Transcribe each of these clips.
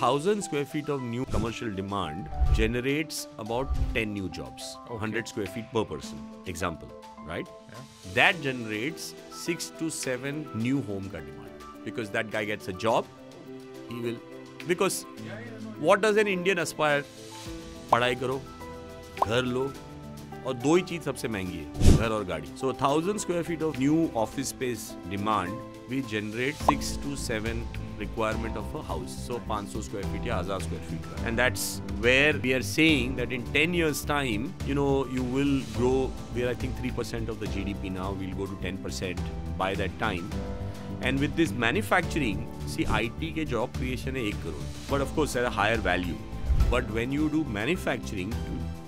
thousand square feet of new commercial demand generates about 10 new jobs, okay. 100 square feet per person, example, right? Yeah. That generates six to seven new home car demand because that guy gets a job, he will. Because what does an Indian aspire? पढ़ाई करो घर लो और दो ही चीज सबसे महंगी है घर और गाड़ी so thousand square feet of new office space demand we generate six two seven requirement of a house. So 500 square feet yeah, 1000 square feet And that's where we are saying that in 10 years time, you know, you will grow where I think 3% of the GDP now will go to 10% by that time. And with this manufacturing, see IT के job creation is 1 crore, But of course at a higher value. But when you do manufacturing,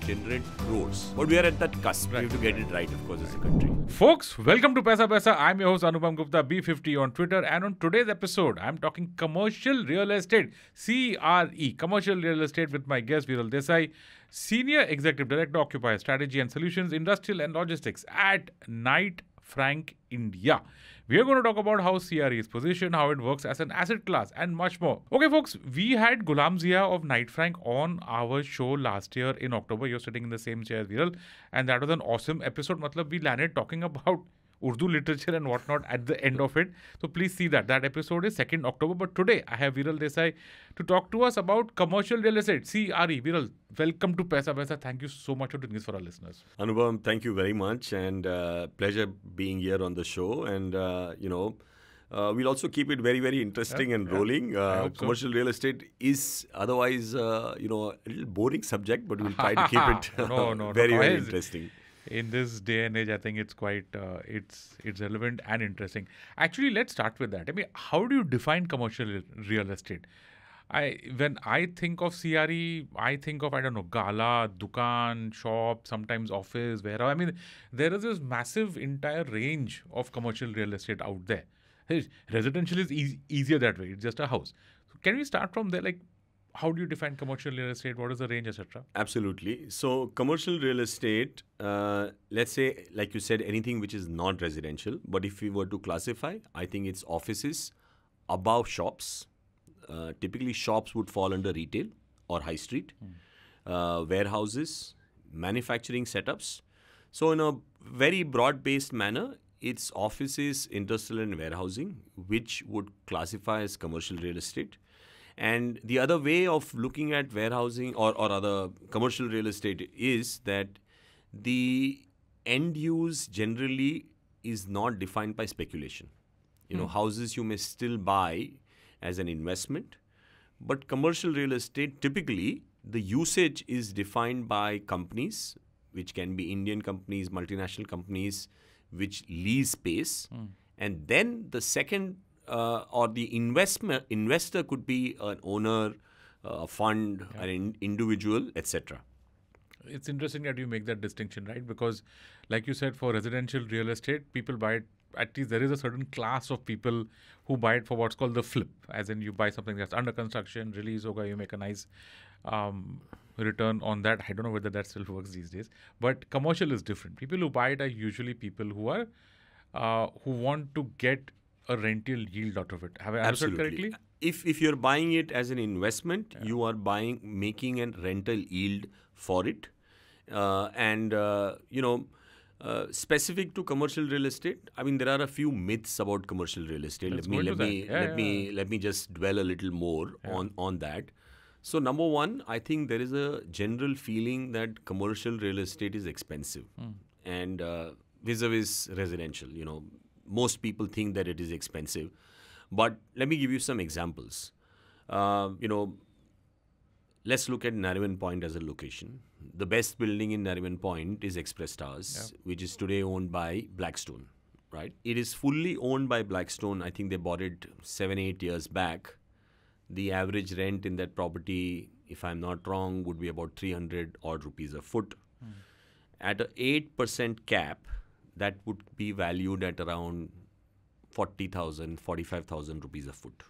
generate roads, But we are at that cusp. Right, we have to get it right, of course, right. as a country. Folks, welcome to Pesa Pesa. I'm your host Anupam Gupta, B50 on Twitter. And on today's episode, I'm talking commercial real estate, CRE, commercial real estate with my guest Viral Desai, Senior Executive Director, Occupy Strategy and Solutions, Industrial and Logistics at Knight Frank India. We are going to talk about how CRE is positioned, how it works as an asset class, and much more. Okay, folks, we had Gulam Zia of Night Frank on our show last year in October. You're sitting in the same chair as Viral, and that was an awesome episode. Matlab, we landed talking about Urdu literature and whatnot at the end of it. So please see that. That episode is 2nd October. But today I have Viral Desai to talk to us about commercial real estate. CRE. Viral, welcome to Paisa Paisa. Thank you so much for doing this for our listeners. Anubhav, thank you very much and uh, pleasure being here on the show. And, uh, you know, uh, we'll also keep it very, very interesting yeah, and yeah. rolling. Uh, commercial so. real estate is otherwise, uh, you know, a little boring subject, but we'll try to keep it no, no, very, no, very interesting in this day and age, I think it's quite uh, it's it's relevant and interesting. Actually, let's start with that. I mean, how do you define commercial real estate? I when I think of CRE, I think of I don't know gala, dukan, shop, sometimes office, wherever. I mean, there is this massive entire range of commercial real estate out there. Residential is e- easier that way. It's just a house. So can we start from there? Like, how do you define commercial real estate? What is the range, etc.? Absolutely. So, commercial real estate, uh, let's say, like you said, anything which is not residential. But if we were to classify, I think it's offices above shops. Uh, typically, shops would fall under retail or high street, mm. uh, warehouses, manufacturing setups. So, in a very broad based manner, it's offices, industrial, and warehousing, which would classify as commercial real estate and the other way of looking at warehousing or, or other commercial real estate is that the end use generally is not defined by speculation. You know, mm. houses you may still buy as an investment, but commercial real estate typically the usage is defined by companies, which can be Indian companies, multinational companies, which lease space. Mm. And then the second uh, or the investment investor could be an owner, uh, a fund, yeah. an in, individual, etc. It's interesting that you make that distinction, right? Because, like you said, for residential real estate, people buy it at least there is a certain class of people who buy it for what's called the flip, as in you buy something that's under construction, release, okay, you make a nice um, return on that. I don't know whether that still works these days, but commercial is different. People who buy it are usually people who are uh, who want to get a rental yield out of it. Have I Absolutely. answered correctly? If if you're buying it as an investment, yeah. you are buying making a rental yield for it, uh, and uh, you know. Uh, specific to commercial real estate, I mean there are a few myths about commercial real estate. Let's let me let me yeah, let yeah. me let me just dwell a little more on on that. So number one, I think there is a general feeling that commercial real estate is expensive, mm. and uh, vis-a-vis residential. You know, most people think that it is expensive. But let me give you some examples. Uh, you know, let's look at Nariman Point as a location. The best building in Nariman Point is Express Towers, yeah. which is today owned by Blackstone, right? It is fully owned by Blackstone. I think they bought it seven, eight years back. The average rent in that property, if I'm not wrong, would be about 300 odd rupees a foot. Mm. At an 8% cap, that would be valued at around 40,000, 45,000 rupees a foot.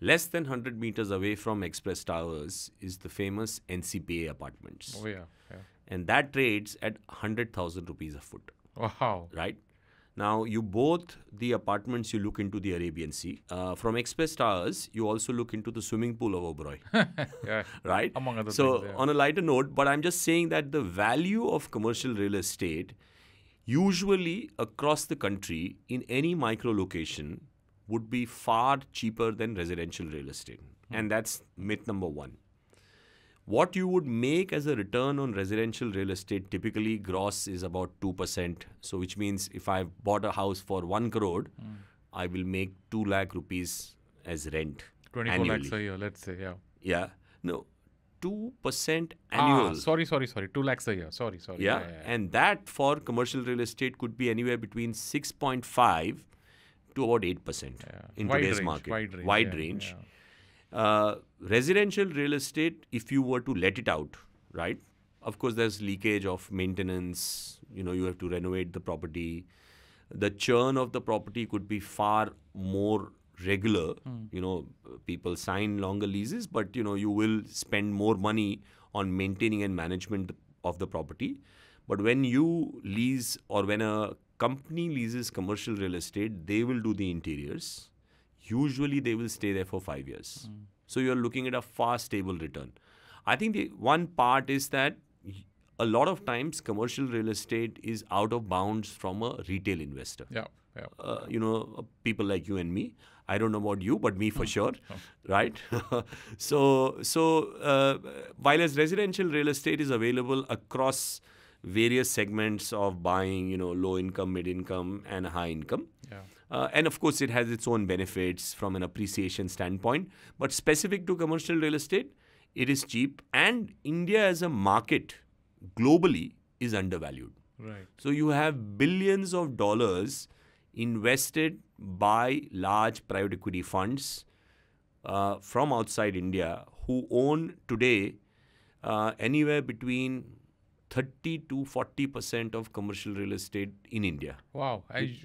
Less than 100 meters away from Express Towers is the famous NCPA apartments. Oh, yeah. yeah. And that trades at 100,000 rupees a foot. Wow. Right? Now, you both the apartments you look into the Arabian Sea. Uh, from Express Towers, you also look into the swimming pool of Oberoi. yeah. Right? Among other so, things. So, yeah. on a lighter note, but I'm just saying that the value of commercial real estate usually across the country in any micro location would be far cheaper than residential real estate. Mm-hmm. And that's myth number one. What you would make as a return on residential real estate typically gross is about 2%. So, which means if i bought a house for 1 crore, mm. I will make 2 lakh rupees as rent. 24 annually. lakhs a year, let's say, yeah. Yeah. No, 2% ah, annual. Ah, sorry, sorry, sorry. 2 lakhs a year. Sorry, sorry. Yeah. yeah, yeah, yeah. And that for commercial real estate could be anywhere between 6.5 to about 8% in wide today's range, market. Wide range. Wide range. Uh, residential real estate, if you were to let it out, right? Of course, there's leakage of maintenance. You know, you have to renovate the property. The churn of the property could be far more regular. Mm. You know, people sign longer leases, but you know, you will spend more money on maintaining and management of the property. But when you lease or when a company leases commercial real estate, they will do the interiors. Usually, they will stay there for five years. Mm. So you're looking at a fast, stable return. I think the one part is that a lot of times commercial real estate is out of bounds from a retail investor. Yeah. yeah. Uh, you know, uh, people like you and me. I don't know about you, but me for hmm. sure, right? so, so uh, while as residential real estate is available across various segments of buying, you know, low income, mid income, and high income. Yeah. Uh, and of course, it has its own benefits from an appreciation standpoint. But specific to commercial real estate, it is cheap, and India as a market globally is undervalued. Right. So you have billions of dollars invested by large private equity funds uh, from outside India who own today uh, anywhere between 30 to 40 percent of commercial real estate in India. Wow. I,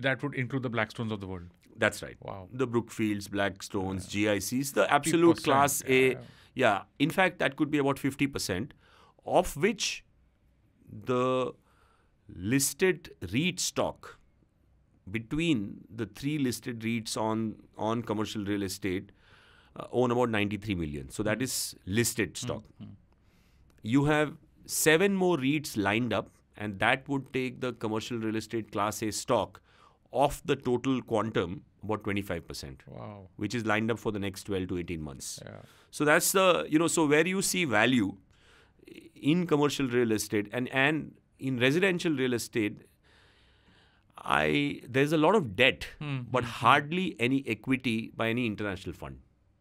that would include the Blackstones of the world. That's right. Wow. The Brookfields, Blackstones, yeah. GICs, the absolute class A. Yeah. yeah. In fact, that could be about 50 percent, of which the listed REIT stock between the three listed REITs on on commercial real estate uh, own about 93 million. So that is listed hmm. stock. Mm-hmm. You have seven more REITs lined up, and that would take the commercial real estate class A stock off the total quantum about 25%. Wow. Which is lined up for the next 12 to 18 months. Yeah. So that's the, you know, so where you see value in commercial real estate and, and in residential real estate, I there's a lot of debt, mm. but hmm. hardly any equity by any international fund.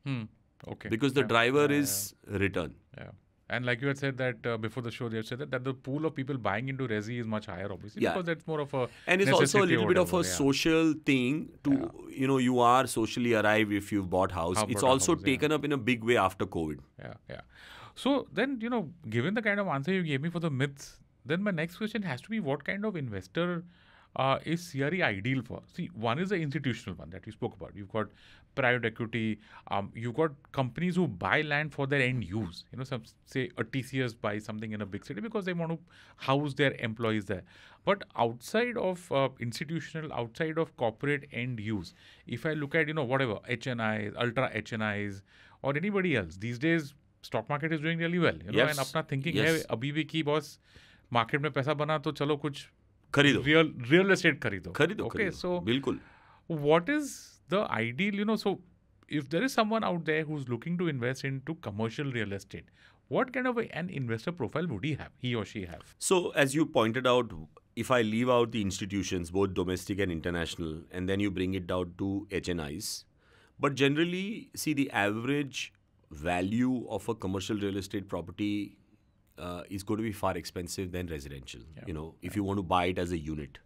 Mm. Okay. Because the yeah. driver yeah, is yeah. return. Yeah. And like you had said that uh, before the show, they had said that, that the pool of people buying into Resi is much higher, obviously, yeah. because that's more of a and it's also a little bit of a social thing. To you know, you are socially arrived if you've bought house. it's also house, taken up in a big way after COVID. Yeah, yeah. So then you know, given the kind of answer you gave me for the myths, then my next question has to be what kind of investor uh, is CRE ideal for? See, one is the institutional one that you spoke about. You've got private equity. Um, you've got companies who buy land for their end use. You know, some say a TCS buys something in a big city because they want to house their employees there. But outside of uh, institutional, outside of corporate end use, if I look at you know whatever HNI, ultra HNIs, or anybody else these days, stock market is doing really well. You yes. and अपना thinking yes. है अभी भी कि boss market में पैसा बना तो चलो कुछ खरीदो रियल रियल एस्टेट खरीदो खरीदो ओके सो बिल्कुल what is the ideal you know so if there is someone out there who's looking to invest into commercial real estate what kind of a, an investor profile would he have he or she have so as you pointed out if i leave out the institutions both domestic and international and then you bring it down to hnis but generally see the average value of a commercial real estate property uh, is going to be far expensive than residential. Yeah. You know, if you want to buy it as a unit.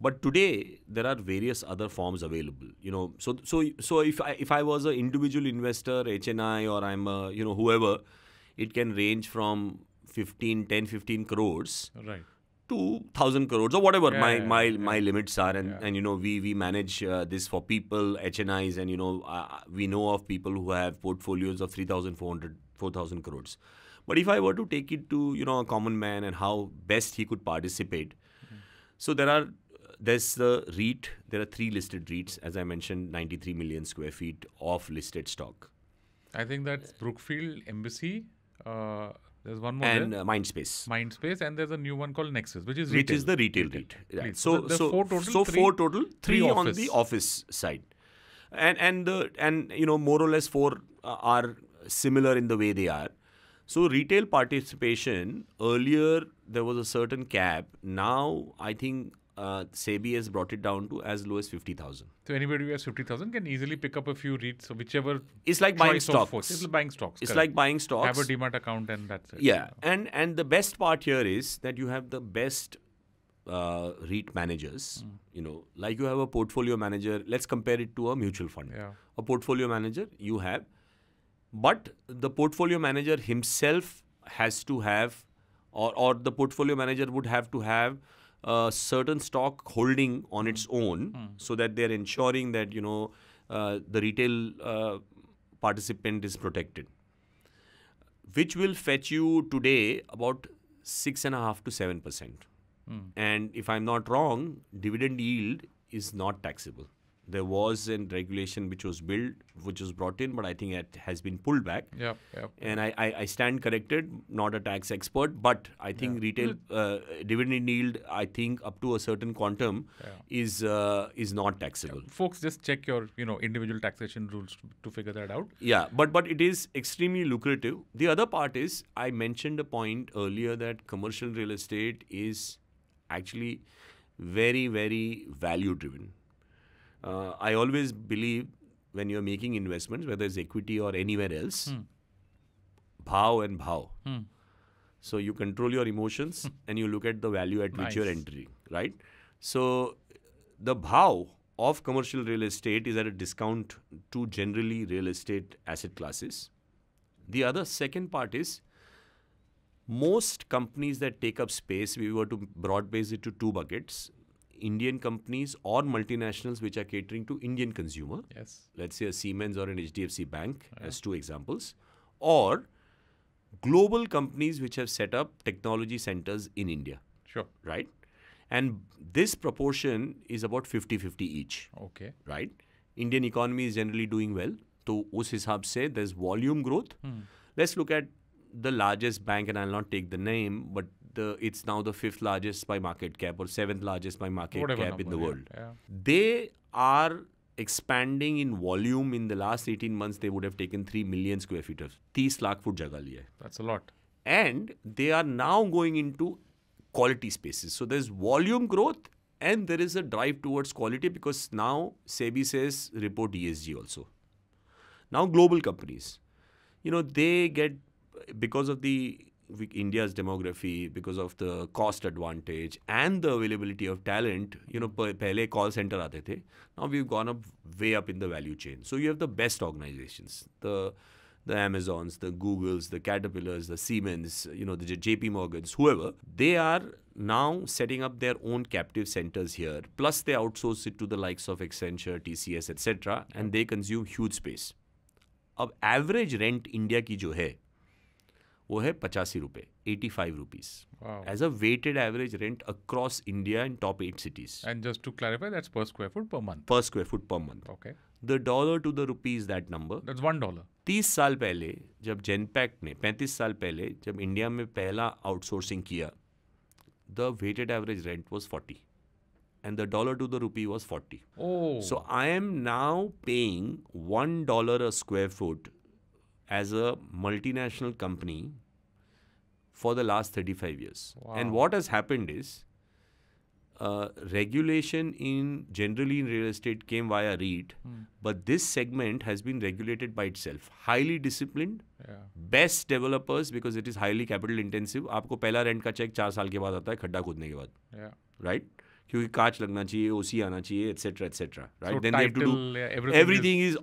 But today there are various other forms available. You know, so so so if I, if I was an individual investor, HNI, or I'm a you know whoever, it can range from 15, 10, 15 crores. Right to thousand crores or whatever yeah, my yeah, my yeah. my limits are, and and you know we we manage uh, this for people HNIs, and you know uh, we know of people who have portfolios of 3,400, 4,000 crores. But if I were to take it to you know a common man and how best he could participate, mm-hmm. so there are there's the REIT. There are three listed REITs, as I mentioned, 93 million square feet of listed stock. I think that's Brookfield Embassy. Uh, there's one more and uh, Mindspace. Mindspace, and there's a new one called Nexus, which is which is the retail, retail. REIT. So, so, so four total. So three, four total, three, three on the office side, and and the and you know more or less four uh, are similar in the way they are. So retail participation earlier there was a certain cap. Now I think uh, SEBI has brought it down to as low as fifty thousand. So anybody who has fifty thousand can easily pick up a few REITs, so whichever. It's like buying stocks. It's like buying stocks. It's correct. like buying stocks. Have a Demat account and that's it. Yeah, and and the best part here is that you have the best uh, REIT managers. Mm. You know, like you have a portfolio manager. Let's compare it to a mutual fund. Yeah. A portfolio manager, you have but the portfolio manager himself has to have, or, or the portfolio manager would have to have a certain stock holding on its own mm. so that they're ensuring that, you know, uh, the retail uh, participant is protected, which will fetch you today about six and a half to seven percent. Mm. And if I'm not wrong, dividend yield is not taxable there was a regulation which was built, which was brought in, but I think it has been pulled back. Yeah, yeah. And I, I, I, stand corrected, not a tax expert, but I think yeah. retail uh, dividend yield, I think up to a certain quantum, yeah. is uh, is not taxable. Yeah. Folks, just check your you know individual taxation rules to figure that out. Yeah, but but it is extremely lucrative. The other part is I mentioned a point earlier that commercial real estate is actually very very value driven uh, I always believe when you're making investments, whether it's equity or anywhere else, hmm. and bhav. Hmm. So you control your emotions hmm. and you look at the value at nice. which you're entering, right? So the bhav of commercial real estate is at a discount to generally real estate asset classes. The other second part is most companies that take up space, we were to broad base it to two buckets. Indian companies or multinationals which are catering to Indian consumer. Yes. Let's say a Siemens or an HDFC Bank yeah. as two examples, or global companies which have set up technology centers in India. Sure. Right. And this proportion is about 50-50 each. Okay. Right. Indian economy is generally doing well. So, us hisab se there's volume growth. Hmm. Let's look at the largest bank, and I'll not take the name, but it's now the fifth largest by market cap or seventh largest by market Whatever cap number, in the world. Yeah, yeah. They are expanding in volume in the last 18 months they would have taken 3 million square feet of 30 lakh foot jaga that's a lot and they are now going into quality spaces so there's volume growth and there is a drive towards quality because now sebi says report esg also now global companies you know they get because of the India's demography, because of the cost advantage and the availability of talent, you know, pehle call center aate the. Now we've gone up way up in the value chain. So you have the best organizations, the the Amazons, the Googles, the Caterpillars, the Siemens, you know, the JP Morgans, whoever, they are now setting up their own captive centers here. Plus they outsource it to the likes of Accenture, TCS, etc. And they consume huge space. अब average rent India की जो है वो है पचासी रुपए eighty five rupees as a weighted average rent across India in top eight cities and just to clarify that's per square foot per month per square foot per month okay the dollar to the rupees that number that's one dollar तीस साल पहले जब Genpact ने पैंतीस साल पहले जब India में पहला आउटसोर्सिंग किया the weighted average rent was forty and the dollar to the rupee was forty so I am now paying one dollar a square foot as a multinational company for the last 35 years. Wow. And what has happened is uh, regulation in generally in real estate came via REIT, mm. but this segment has been regulated by itself. Highly disciplined, yeah. best developers because it is highly capital intensive. आपको पहला rent का check चार साल के बाद आता है खड्डा खोदने के बाद, right? क्योंकि कांच लगना चाहिए ओसी आना चाहिए etcetera etcetera right then have to do everything is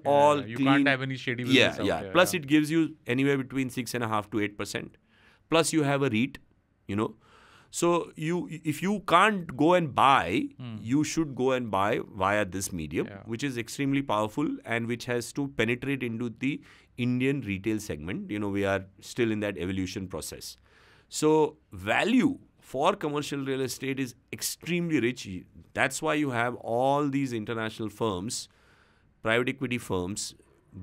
you clean yeah yeah plus it gives you anywhere between six and half to eight percent plus you have a REIT you know So you, if you can't go and buy, hmm. you should go and buy via this medium, which is extremely powerful and which has to penetrate into the Indian retail segment. You know, we are still in that evolution process. So value for commercial real estate is extremely rich. That's why you have all these international firms, private equity firms,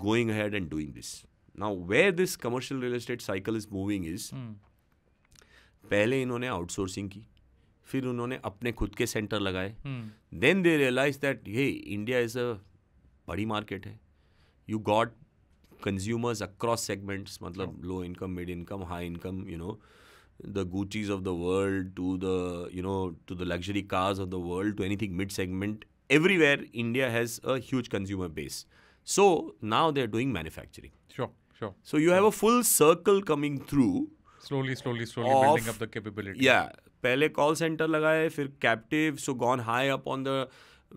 going ahead and doing this. Now, where this commercial real estate cycle is moving is पहले इन्होंने outsourcing की फिर उन्होंने अपने खुद के centre लगाए then they realise that ये इंडिया इज़ अ बड़ी मार्केट है you got consumers across segments मतलब low income mid income high income you know the Gucci's of the world to the you know to the luxury cars of the world to anything mid segment everywhere India has a huge consumer base so now they're doing manufacturing sure sure so you sure. have a full circle coming through slowly slowly slowly of, building up the capability yeah पहले call centre लगाए फिर captive so gone high up on the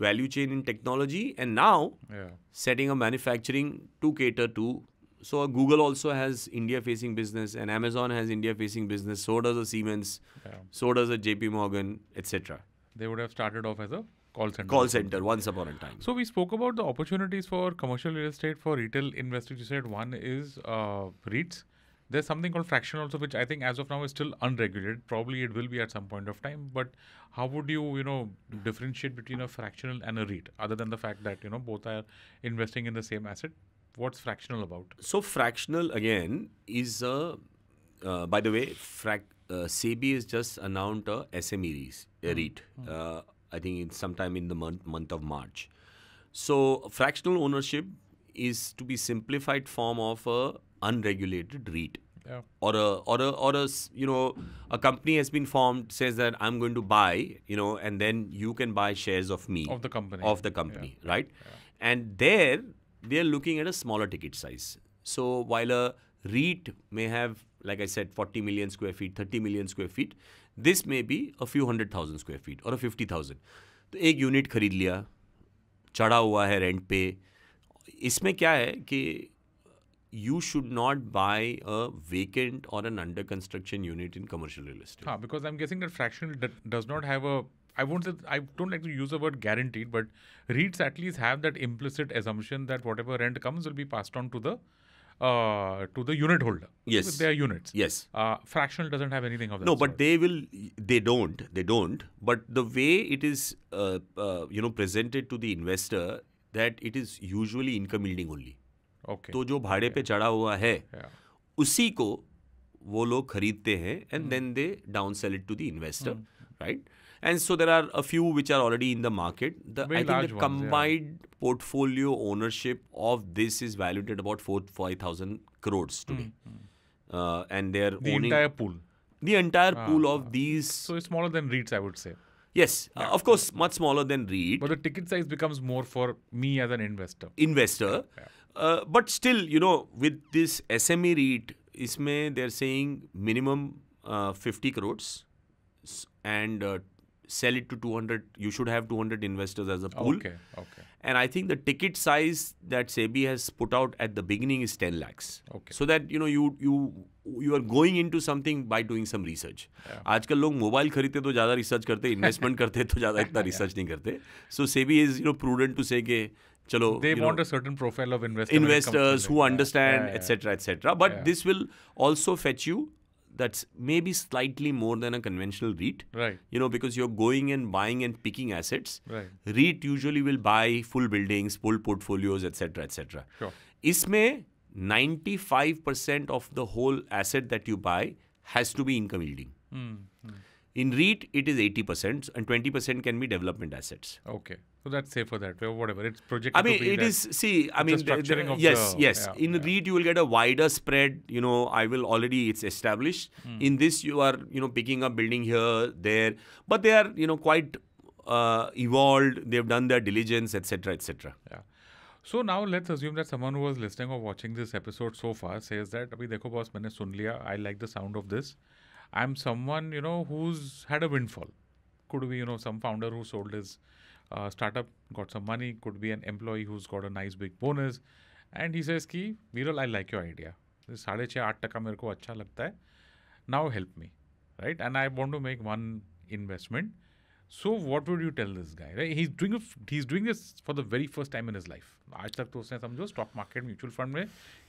value chain in technology and now setting a manufacturing to cater to so Google also has India facing business, and Amazon has India facing business. So does a Siemens, yeah. so does a J.P. Morgan, etc. They would have started off as a call center. Call center once upon a time. So we spoke about the opportunities for commercial real estate for retail investors. You said one is uh, REITs. There's something called fraction also, which I think as of now is still unregulated. Probably it will be at some point of time. But how would you, you know, differentiate between a fractional and a REIT, other than the fact that you know both are investing in the same asset? What's fractional about? So fractional again is a uh, by the way, frac- uh, has just announced a SME REIT. Mm. Uh, I think it's sometime in the month month of March. So fractional ownership is to be simplified form of a unregulated REIT. Yeah. Or a or a or a you know a company has been formed says that I'm going to buy you know and then you can buy shares of me of the company of the company yeah. right yeah. and there they are looking at a smaller ticket size. So while a REIT may have, like I said, 40 million square feet, 30 million square feet, this may be a few hundred thousand square feet or a 50,000. तो एक unit, खरीद लिया चढ़ा हुआ है rent पे इसमें you should not buy a vacant or an under construction unit in commercial real estate. because I'm guessing that fractional does not have a I won't. Say, I don't like to use the word guaranteed, but REITs at least have that implicit assumption that whatever rent comes will be passed on to the uh, to the unit holder. Yes, with their units. Yes, uh, fractional doesn't have anything of that. No, but sort. they will. They don't. They don't. But the way it is, uh, uh you know, presented to the investor that it is usually income yielding only. Okay. तो जो भाड़े yeah. पे चढ़ा हुआ है yeah. उसी को वो लोग खरीदते हैं and then they down sell it to the investor right and so there are a few which are already in the market. The, I think the combined yeah. portfolio ownership of this is valued at about four five thousand crores today, mm uh, and they're the owning entire pool. The entire ah, pool of ah. these. So it's smaller than REITs, I would say. Yes, uh, yeah. uh, of course, much smaller than REIT. But the ticket size becomes more for me as an investor. Investor. Yeah. Uh, but still, you know, with this SME REIT, isme they're saying minimum uh, 50 crores and uh, sell it to 200 you should have 200 investors as a pool okay okay and i think the ticket size that sebi has put out at the beginning is 10 lakhs okay so that you know you you going into something by doing some research. Doing some research आजकल लोग mobile खरीदते तो ज़्यादा research करते investment करते तो ज़्यादा इतना research So Sebi is you know prudent to say से के चलो they want know, a certain profile of investors investors who understand etc yeah, yeah, yeah. etc et but yeah. this will also fetch you that's maybe slightly more than a conventional REIT. Right. You know, because you're going and buying and picking assets. Right. REIT usually will buy full buildings, full portfolios, etc., etc. Sure. इसमें 95% of the whole asset that you buy has to be income yielding. Mm. In REIT, it is 80%, and 20% can be development assets. Okay. So that's safer that way, or whatever. It's projected. I mean, to it is, See, I mean, the the, of yes, the, yes. Yeah, in yeah. REIT, you will get a wider spread. You know, I will already it's established. Hmm. In this, you are you know picking up building here, there, but they are you know quite uh, evolved. They've done their diligence, etc., etc. Yeah. So now let's assume that someone was listening or watching this episode so far says that अभी देखो boss मैंने सुन लिया I like the sound of this I'm someone you know who's had a windfall. Could be you know some founder who sold his uh, startup, got some money. Could be an employee who's got a nice big bonus, and he says की मीरल I like your idea साढ़े छः आठ टका मेरे को अच्छा लगता है now help me right and I want to make one investment so what would you tell this guy he is doing he is doing this for the very first time in his life आज तक तो उसने समझो stock market mutual fund में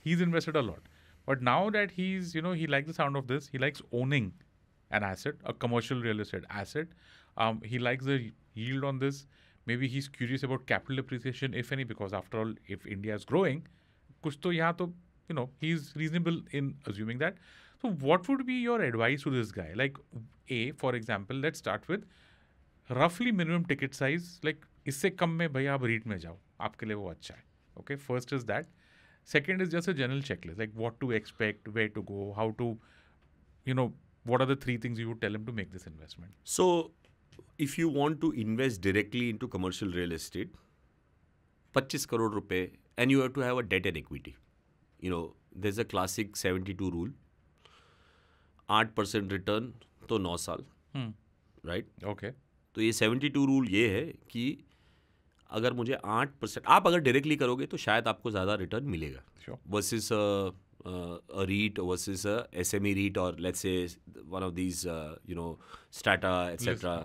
he is invested a lot But now that he's, you know, he likes the sound of this. He likes owning an asset, a commercial real estate asset. Um, he likes the yield on this. Maybe he's curious about capital appreciation, if any, because after all, if India is growing, kuch to yahan to, you know, he's reasonable in assuming that. So, what would be your advice to this guy? Like, A, for example, let's start with roughly minimum ticket size. Like, इससे कम में भैया आप रीट में जाओ आपके लिए वो अच्छा है Okay, first is that. Second is just a general checklist, like what to expect, where to go, how to, you know, what are the three things you would tell him to make this investment. So, if you want to invest directly into commercial real estate, 25 crore rupee, and you have to have a debt and equity. You know, there's a classic 72 rule. 8% return to 9 saal hmm. right okay तो ये 72 rule ये है कि अगर मुझे आठ percent आप अगर डायरेक्टली करोगे तो शायद आपको ज़्यादा रिटर्न मिलेगा versus REIT versus S M E REIT और let's say one of these you know Strata etcetera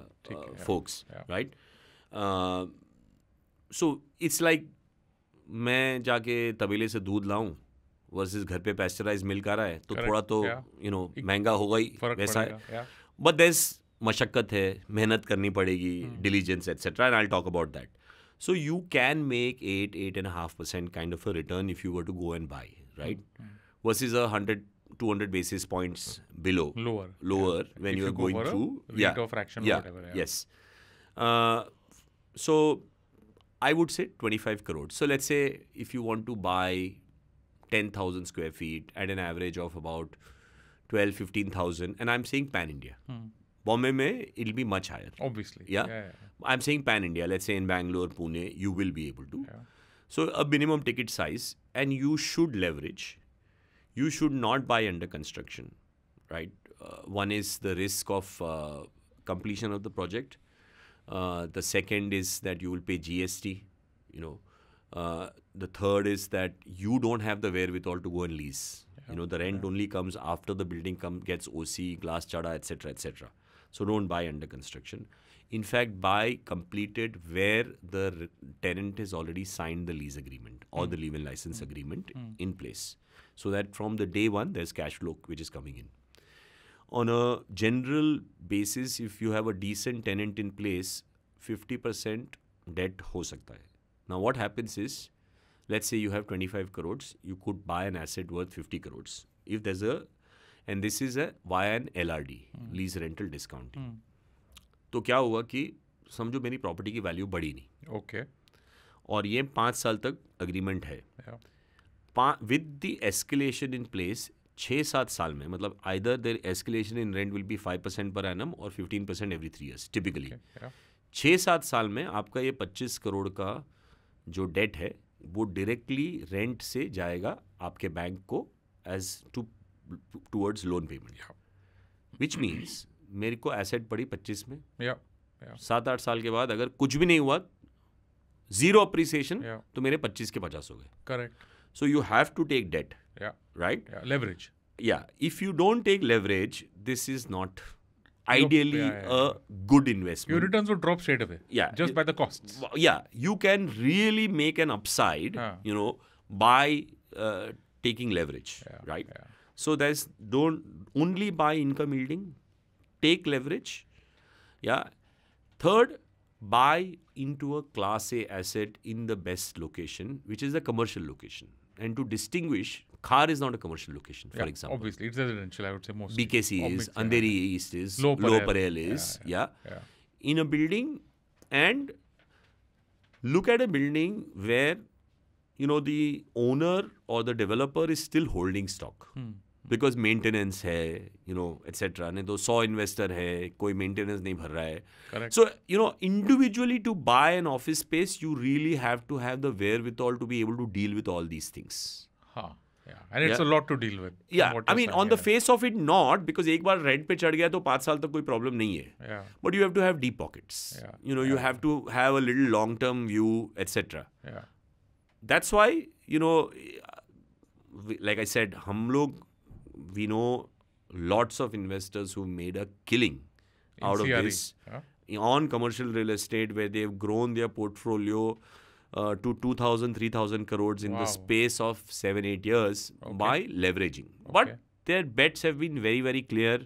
folks right so it's like मैं जाके तबेले से दूध लाऊं वर्सेस घर पे पैस्चराइज मिल्क आ रहा है तो थोड़ा तो यू नो महंगा होगा ही वैसा है बट देस मशक्क़त है मेहनत करनी पड़ेगी diligence etcetera and I talk about that So you can make eight, eight and a half percent kind of a return if you were to go and buy, right? Mm-hmm. Versus a hundred 200 basis points below lower lower yeah. when you are go going through yeah fraction yeah. Whatever, yeah. yes uh, so i would say 25 crores so let's say if you want to buy 10000 square feet at an average of about 12 15000 and i'm saying pan india hmm. Bombay may it'll be much higher. Obviously. Yeah. yeah, yeah. I'm saying pan India. Let's say in Bangalore, Pune, you will be able to. Yeah. So a minimum ticket size, and you should leverage. You should not buy under construction, right? Uh, one is the risk of uh, completion of the project. Uh, the second is that you will pay GST. You know, uh, the third is that you don't have the wherewithal to go and lease. You know, the rent only comes after the building come gets OC, glass chada, etc., etc. So don't buy under construction. In fact, buy completed where the tenant has already signed the lease agreement or mm. the hmm. leave and license mm. agreement mm. in place. So that from the day one, there's cash flow which is coming in. On a general basis, if you have a decent tenant in place, 50% debt ho sakta hai. Now what happens is, let's say you have 25 crores, you could buy an asset worth 50 crores if there's a and this is a why an L R D lease rental discounting तो क्या हुआ कि समझो मेरी property की value बढ़ी नहीं okay okay. और ये पाँच साल तक अग्रीमेंट है with the escalation in place छः सात साल में मतलब either there escalation in rent will be five percent per annum और fifteen percent every three years typically छः सात साल में आपका ये पच्चीस करोड़ का जो डेट है वो डायरेक्टली रेंट से जाएगा आपके बैंक को as to towards loan payment which means मेरे को एसेट पड़ी पच्चीस में सात आठ साल के बाद अगर कुछ भी नहीं हुआ जीरो अप्रिसिएशन तो मेरे पच्चीस के पचास हो गए correct so you have to take debt right leverage या if you don't take leverage this is not ideally good investment return just या you can really make an upside you know by taking leverage right So there's don't only buy income yielding, take leverage. Yeah. Third, buy into a class A asset in the best location, which is a commercial location. And to distinguish, Khar is not a commercial location, for yeah, example. Obviously, it's residential, I would say most. BKC is, yeah. Andheri East is, Low Parel is, yeah, yeah, In a building, and look at a building where, you know, the owner or the developer is still holding stock. Hmm. Because maintenance है you know etcetera नहीं तो सौ investor है कोई maintenance नहीं भर रहा है so you know individually to buy an office space you really have to have the wherewithal to be able to deal with all these things हाँ Yeah. And it's yeah. a lot to deal with. Yeah. I mean, on the face of it, not because एक बार red पे चढ़ गया तो पाँच साल तक कोई प्रॉब्लम नहीं है but you have to have deep pockets you know you have to have a little long term view etcetera that's why you know like I said हम लोग we know lots of investors who made a killing In out CRE, of this on commercial real estate where they've grown their portfolio uh, to 2000 3000 crores in wow. the space of 7 8 years okay. by leveraging okay. but their bets have been very very clear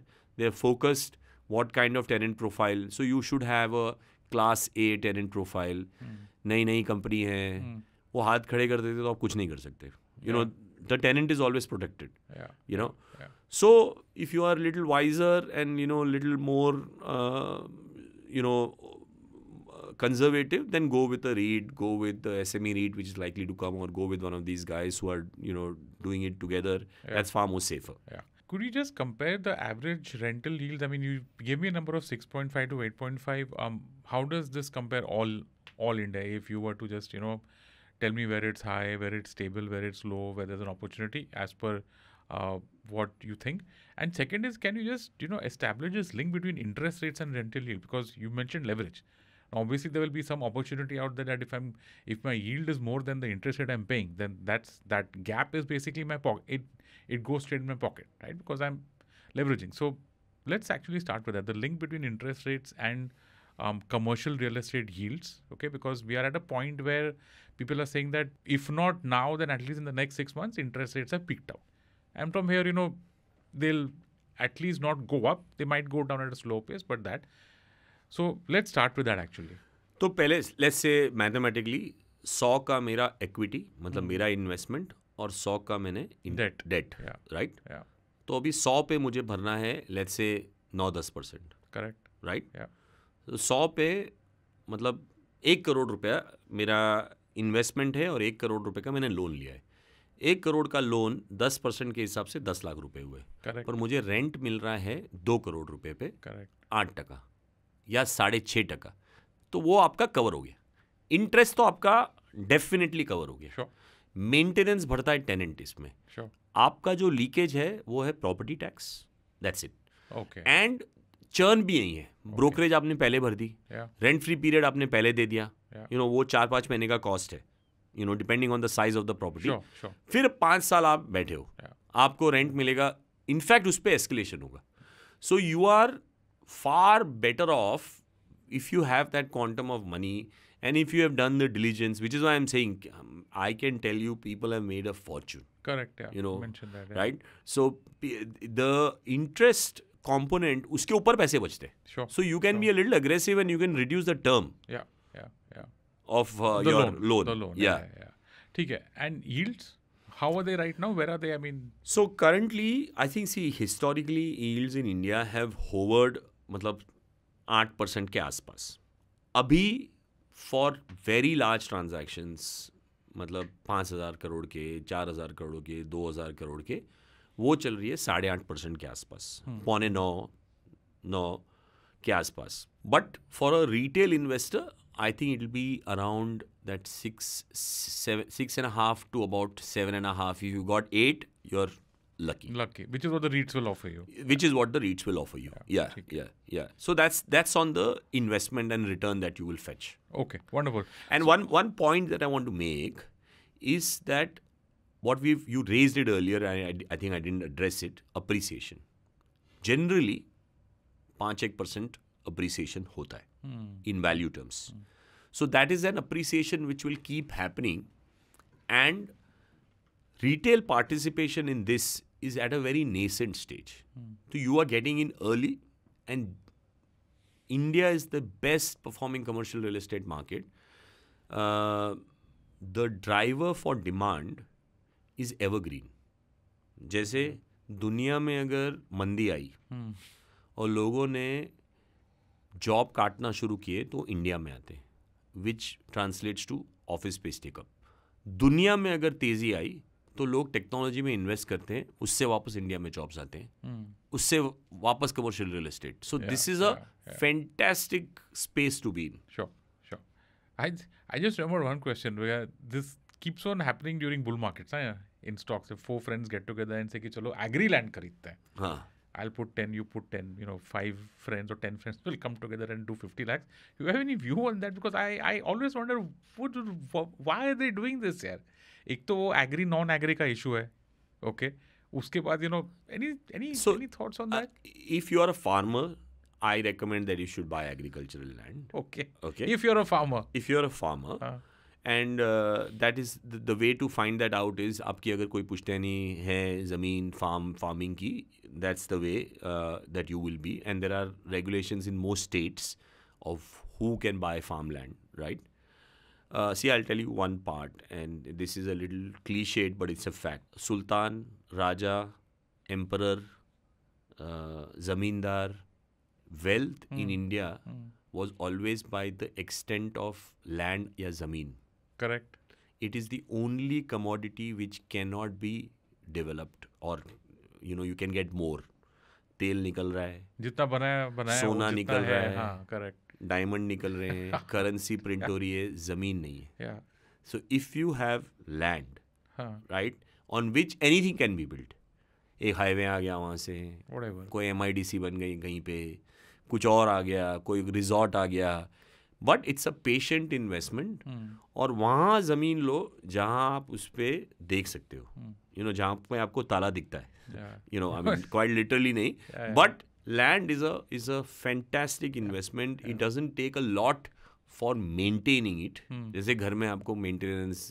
they're focused what kind of tenant profile so you should have a class a tenant profile नई नई company है hmm. वो हाथ खड़े कर देते तो आप the tenant is always protected. Yeah. You know. Yeah. So if you are a little wiser and you know little more, uh, you know, uh, conservative, then go with the read. go with the SME read, which is likely to come, or go with one of these guys who are you know doing it together. Yeah. That's far more safer. Yeah. Could you just compare the average rental yields? I mean, you gave me a number of 6.5 to 8.5. Um, how does this compare all all India? If you were to just you know tell me where it's high, where it's stable, where it's low, where there's an opportunity as per uh, what you think. And second is, can you just you know establish this link between interest rates and rental yield? Because you mentioned leverage. Now, obviously, there will be some opportunity out there that if I'm if my yield is more than the interest rate I'm paying, then that's that gap is basically my pocket. It it goes straight in my pocket, right? Because I'm leveraging. So let's actually start with that. The link between interest rates and um, commercial real estate yields, okay? Because we are at a point where people are saying that if not now, then at least in the next six months, interest rates have peaked out. And from here, you know, they'll at least not go up. They might go down at a slow pace, but that. So let's start with that actually. तो पहले let's say mathematically सौ का मेरा equity मतलब मेरा investment और सौ का मैंने डेट डेट राइट तो अभी सौ पे मुझे भरना है लेट्स से नौ दस परसेंट करेक्ट राइट सौ पे मतलब एक करोड़ रुपया मेरा इन्वेस्टमेंट है और एक करोड़ रुपए का मैंने लोन लिया है एक करोड़ का लोन दस परसेंट के हिसाब से दस लाख रुपए हुए Correct. पर मुझे रेंट मिल रहा है दो करोड़ रुपए पे आठ टका या साढ़े छः टका तो वो आपका कवर हो गया इंटरेस्ट तो आपका डेफिनेटली कवर हो गया मेंटेनेंस sure. भरता है टेनेंट इसमें sure. आपका जो लीकेज है वो है property tax that's it and churn भी यही है ब्रोकरेज okay. आपने पहले भर दी रेंट फ्री पीरियड आपने पहले दे दिया यू नो वो चार पांच महीने का कॉस्ट है you know depending on the size of the property फिर पांच साल आप बैठे हो yeah. आपको रेंट मिलेगा इनफैक्ट उस पर एस्केलेशन होगा so you are far better off if you have that quantum of money and if you have done the diligence which is I am saying I can tell you people have made a fortune correct you know right so the interest component उसके ऊपर पैसे बचते हैं so you can be a little aggressive and you can reduce the term of uh, the your loan. loan. The loan. Yeah. yeah, yeah. And yields how are they right now where are they i mean so currently i think see historically yields in india have hovered मतलब 8% के आसपास Abhi, for very large transactions, मतलब पाँच हज़ार करोड़ के चार हज़ार करोड़ के दो हज़ार करोड़ के वो चल रही है साढ़े आठ परसेंट के आसपास hmm. पौने नौ नौ के आसपास but for a retail investor I think it'll be around that six, seven, six and a half to about seven and a half. If you got eight, you're lucky. Lucky, which is what the REITs will offer you. Which is what the REITs will offer you. Yeah, yeah, yeah, yeah, So that's that's on the investment and return that you will fetch. Okay, wonderful. And so, one one point that I want to make is that what we've you raised it earlier, and I, I think I didn't address it. Appreciation, generally, five percent appreciation hota hai. hmm. in value terms. Hmm. So that is an appreciation which will keep happening. And retail participation in this is at a very nascent stage. Hmm. So you are getting in early, and India is the best performing commercial real estate market. Uh, the driver for demand is evergreen. जैसे दुनिया में अगर मंदी आई और लोगों ने job काटना शुरू किए तो इंडिया में आते which translates to office space take up दुनिया में अगर तेज़ी आई तो लोग टेक्नोलॉजी में इन्वेस्ट करते हैं उससे वापस इंडिया में जॉब्स आते हैं hmm. उससे वापस commercial real estate so this is a fantastic space to be in sure sure I I just remember one question this keeps on happening during bull markets in stocks four friends get together and say कि चलो agree land खरीदते हैं हाँ I'll put 10, you put 10, you know, five friends or 10 friends will come together and do 50 lakhs. You have any view on that? Because I, I always wonder, what, why are they doing this here? एक तो वो agree non agree का issue है okay उसके बाद you know any any any thoughts on that if you are a farmer I recommend that you should buy agricultural land okay okay if you are a farmer if you are a farmer and that is the way to find that out is आपकी अगर कोई पुश्तैनी है ज़मीन farm farming की that's the way that you will be and there are regulation in most states of who can buy farm land right see, I'll tell you one part, and this is a little cliched, but it's a fact. Sultan, Raja, Emperor, uh, Zamindar, wealth in hmm. India hmm. was always by the extent of land ya correct it is is only commodity which can not be developed और you know you can get more तेल निकल रहा है जितना बनाया बनाया सोना निकल है, रहा है हाँ, करेक्ट डायमंड निकल रहे हैं करेंसी प्रिंट हो रही है जमीन नहीं है so if you have land right on which anything can be build एक हाईवे आ गया वहाँ से Whatever. कोई एम बन गई कहीं पे कुछ और आ गया कोई रिजॉर्ट आ गया but it's a patient investment और वहाँ ज़मीन लो जहाँ आप उस पर देख सकते हो यू hmm. नो जहाँ पे आपको ताला दिखता है you know I mean quite literally नहीं but land is a is a fantastic investment it doesn't take a lot for maintaining it जैसे घर में आपको मेंटेनेंस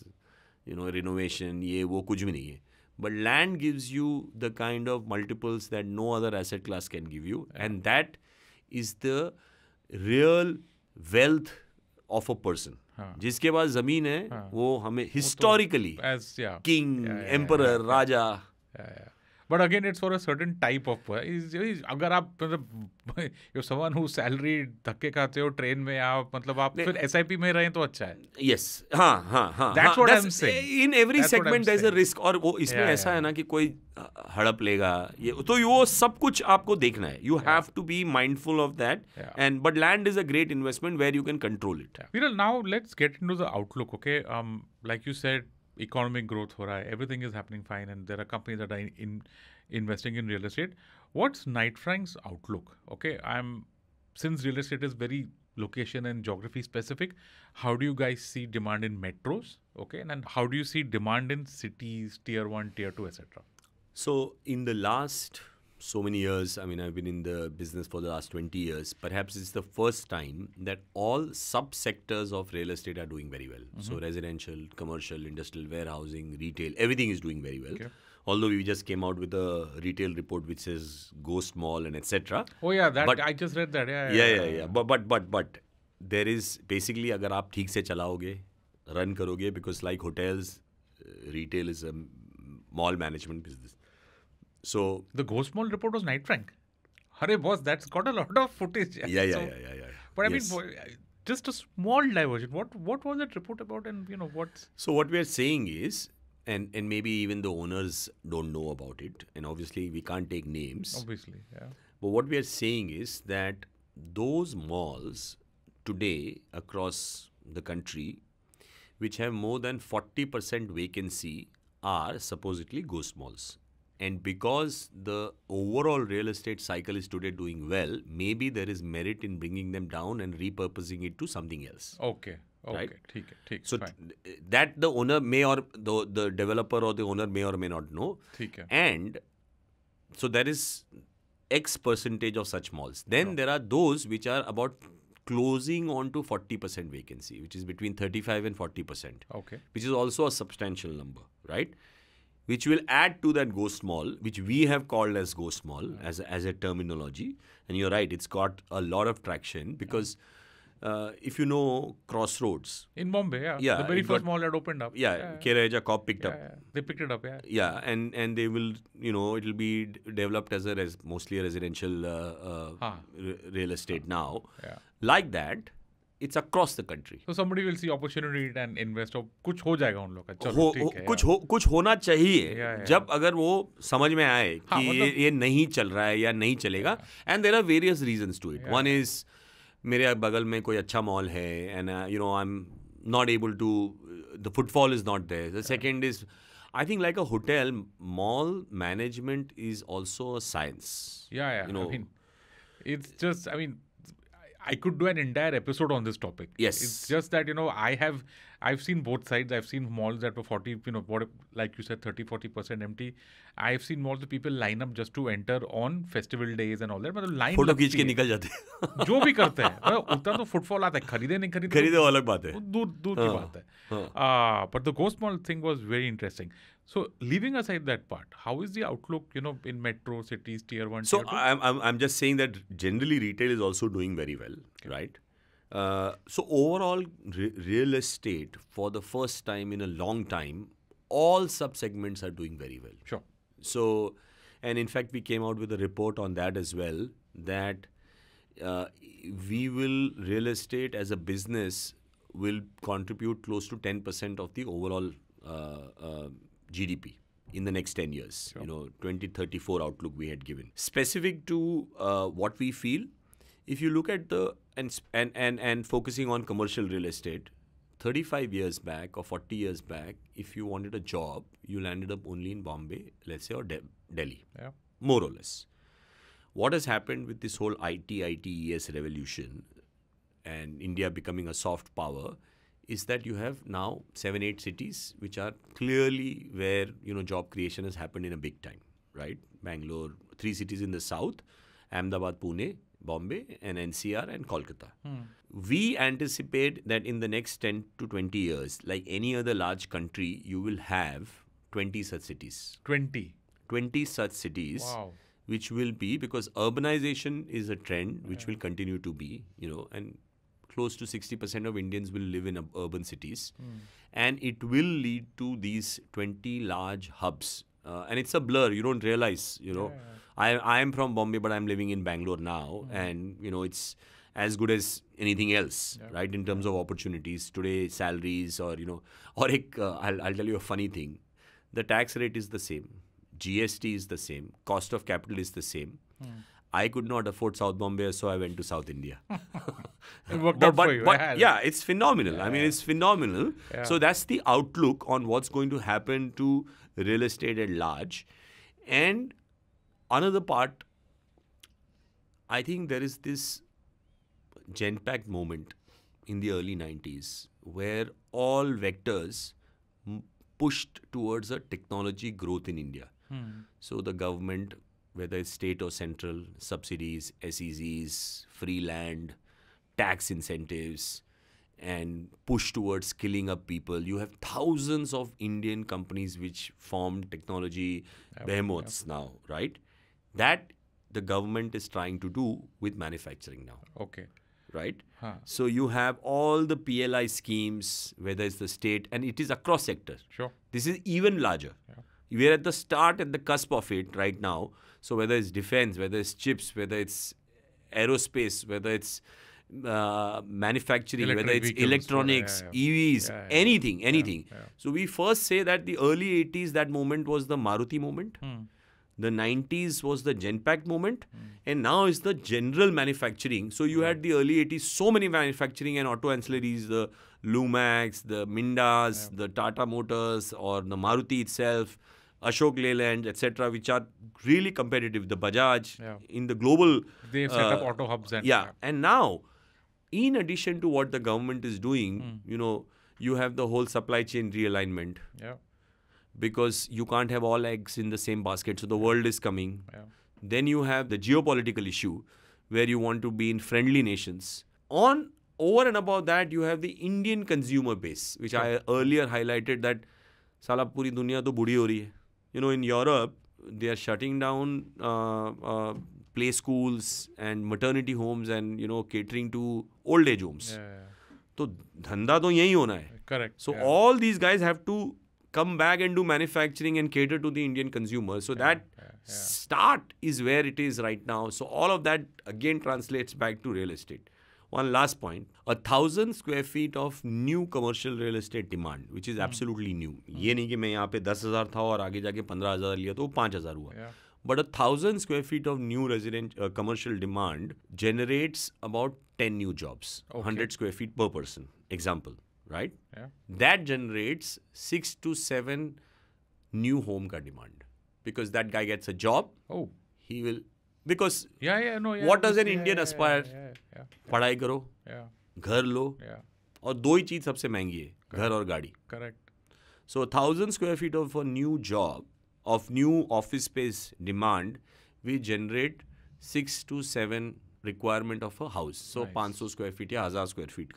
यू नो रिनोवेशन ये वो कुछ भी नहीं है but land gives you the kind of multiples that no other asset class can give you and that is the real wealth of a person जिसके पास जमीन है हाँ, वो हमें हिस्टोरिकली किंग एम्पर राजा but again it's for a certain type of अगर आप मतलब समवन हु सैलरी धक्के खाते हो ट्रेन में आप मतलब आप फिर एसआईपी में रहें तो अच्छा है यस हाँ हाँ हाँ that's what I am saying in every segment there is a risk और वो इसमें yeah, ऐसा yeah. है ना कि कोई हड़प लेगा ये तो वो सब कुछ आपको देखना है you have to be mindful of that and but land is a great investment where you can control it now let's get into the outlook okay like you said economic growth ho hai everything is happening fine and there are companies that are in, in investing in real estate what's knight frank's outlook okay i'm since real estate is very location and geography specific how do you guys see demand in metros okay and, and how do you see demand in cities tier 1 tier 2 etc so in the last so many years. I mean, I've been in the business for the last 20 years. Perhaps it's the first time that all subsectors of real estate are doing very well. Mm -hmm. So, mm-hmm. residential, commercial, industrial, warehousing, retail, everything is doing very well. Okay. Although we just came out with a retail report which says go small and etc. Oh yeah, that but, I just read that. Yeah, yeah, yeah, yeah, yeah. But but but but there is basically अगर आप ठीक से run because like hotels, uh, retail is a mall management business. So the Ghost Mall report was Night Frank. Hurry, boss, that's got a lot of footage. Yeah, yeah, so, yeah, yeah, yeah, yeah, But yes. I mean, just a small diversion. What what was that report about, and you know what? So what we are saying is, and and maybe even the owners don't know about it, and obviously we can't take names. Obviously, yeah. But what we are saying is that those malls today across the country, which have more than forty percent vacancy, are supposedly ghost malls. And because the overall real estate cycle is today doing well, maybe there is merit in bringing them down and repurposing it to something else. Okay. Okay. Right? Theek, theek, so that the owner may or the, the developer or the owner may or may not know. Theek and so there is X percentage of such malls. Then no. there are those which are about closing on to 40% vacancy, which is between 35 and 40%. Okay. Which is also a substantial number, right? which will add to that ghost mall, which we have called as ghost mall as a, as a terminology. And you're right, it's got a lot of traction because. Uh, if you know Crossroads in Bombay, yeah, yeah the very first got, mall had opened up, yeah, yeah. Keraja Cop picked yeah, up, yeah. they picked it up, yeah, yeah, and and they will, you know, it will be developed as a res- mostly a residential uh, uh, huh. r- real estate huh. now, yeah. like that. It's across the country so somebody will see opportunity and invest कुछ हो जाएगा उन लोग का चलो हो, हो, कुछ हो कुछ होना चाहिए yeah, yeah. जब अगर वो समझ में आए हाँ, कि हाँ, मतलब, ये, नहीं चल रहा है या नहीं चलेगा and there are various reasons to it one is मेरे बगल में कोई अच्छा मॉल है and you know I am not able to the footfall is not there the second is I think like a hotel mall management is also a science. Yeah, yeah. You know, I mean, it's just. I could do an entire episode on this topic. Yes. It's just that, you know, I have I've seen both sides. I've seen malls that were 40, you know, like you said, 30, 40% empty. I've seen malls the people line up just to enter on festival days and all that. मतलब line photo खींच के निकल जाते हैं जो भी करते हैं उतना तो फुटफॉल आता है खरीदे नहीं खरीदे खरीदे वो अलग बात है दूर दूर की बात है but the ghost mall thing was very interesting So, leaving aside that part, how is the outlook, you know, in metro cities, tier one? So, tier I'm, I'm, I'm just saying that generally retail is also doing very well, okay. right? Uh, so overall, re real estate for the first time in a long time, all subsegments are doing very well. Sure. So, and in fact, we came out with a report on that as well that uh, we will real estate as a business will contribute close to 10% of the overall uh, uh GDP in the next 10 years sure. you know 2034 outlook we had given specific to uh, what we feel if you look at the and and and and focusing on commercial real estate 35 years back or 40 years back if you wanted a job you landed up only in bombay let's say or De- delhi yeah. more or less what has happened with this whole IT, ITES revolution and India becoming a soft power is that you have now seven, eight cities which are clearly where, you know, job creation has happened in a big time, right? Bangalore, three cities in the south, Ahmedabad, Pune, Bombay and NCR and Kolkata. Hmm. We anticipate that in the next 10 to 20 years, like any other large country, you will have 20 such cities. 20? 20 such cities. Wow. Which will be because urbanization is a trend which yeah. will continue to be, you know, and close to 60% of Indians will live in urban cities. Mm. And it will lead to these 20 large hubs uh, and it's a blur. You don't realize, you know. Yeah. I I am from Bombay, but I'm living in Bangalore now, mm. and you know it's as good as anything else, yeah. right? In terms of opportunities today, salaries or you know, or ek, uh, I'll I'll tell you a funny thing. The tax rate is the same, GST is the same, cost of capital is the same. Mm. I could not afford South Bombay, so I went to South India. it worked out but, for you. But, yeah. yeah, it's phenomenal. Yeah. I mean, it's phenomenal. Yeah. So that's the outlook on what's going to happen to real estate at large. And another part, I think there is this Genpact moment in the early 90s where all vectors pushed towards a technology growth in India. Hmm. So the government, whether it's state or central, subsidies, SEZs, free land, tax incentives, and push towards killing up people. You have thousands of Indian companies which form technology behemoths now, right? That the government is trying to do with manufacturing now. Okay. Right? Huh. So you have all the PLI schemes, whether it's the state, and it is across sectors. Sure. This is even larger. Yeah. We're at the start, at the cusp of it right now. So whether it's defense, whether it's chips, whether it's aerospace, whether it's uh, manufacturing, Electric whether it's vehicles, electronics, yeah, yeah. EVs, yeah, anything, anything. So we first say that the early 80s, that moment was the Maruti moment. Hmm. The 90s was the Genpact moment, hmm. and now it's the general manufacturing. So you had the early 80s, so many manufacturing and auto ancillaries, the Lumax, the Mindas, the Tata Motors, or the Maruti itself. Ashok Leyland, etc., which are really competitive. The Bajaj yeah. in the global. They've set uh, up auto hubs and. Yeah, and now in addition to what the government is doing, mm. you know, you have the whole supply chain realignment. Yeah. Because you can't have all eggs in the same basket. So the world is coming. Yeah. Then you have the geopolitical issue where you want to be in friendly nations. On over and above that, you have the Indian consumer base, which yeah. I earlier highlighted that Salapuri dunya to budi You know, in Europe, they are shutting down uh, uh, play schools and maternity homes and you know catering to old age homes तो धंधा तो यही होना है correct so all these guys have to come back and do manufacturing and cater to the Indian consumer so that start is where it is right now so all of that again translates back to real estate one last point a thousand square feet of new commercial real estate demand which is absolutely new ये नहीं कि मैं यहाँ पे दस हजार था और आगे जाके पंद्रह हजार लिया तो वो पांच हजार हुआ But a thousand square feet of new resident uh, commercial demand generates about 10 new jobs, okay. 100 square feet per person, example, right? Yeah. That generates six to seven new home car demand because that guy gets a job. Oh. He will, because yeah, yeah, no, yeah, what does an yeah, Indian yeah, aspire? Yeah, yeah, Padhai karo. yeah. Ghar lo. yeah. और दो ही चीज सबसे महंगी है घर और गाड़ी correct so thousand square feet of a new job of new office space demand, we generate six to seven requirement of a house. So nice. 500 square feet or 1000 square feet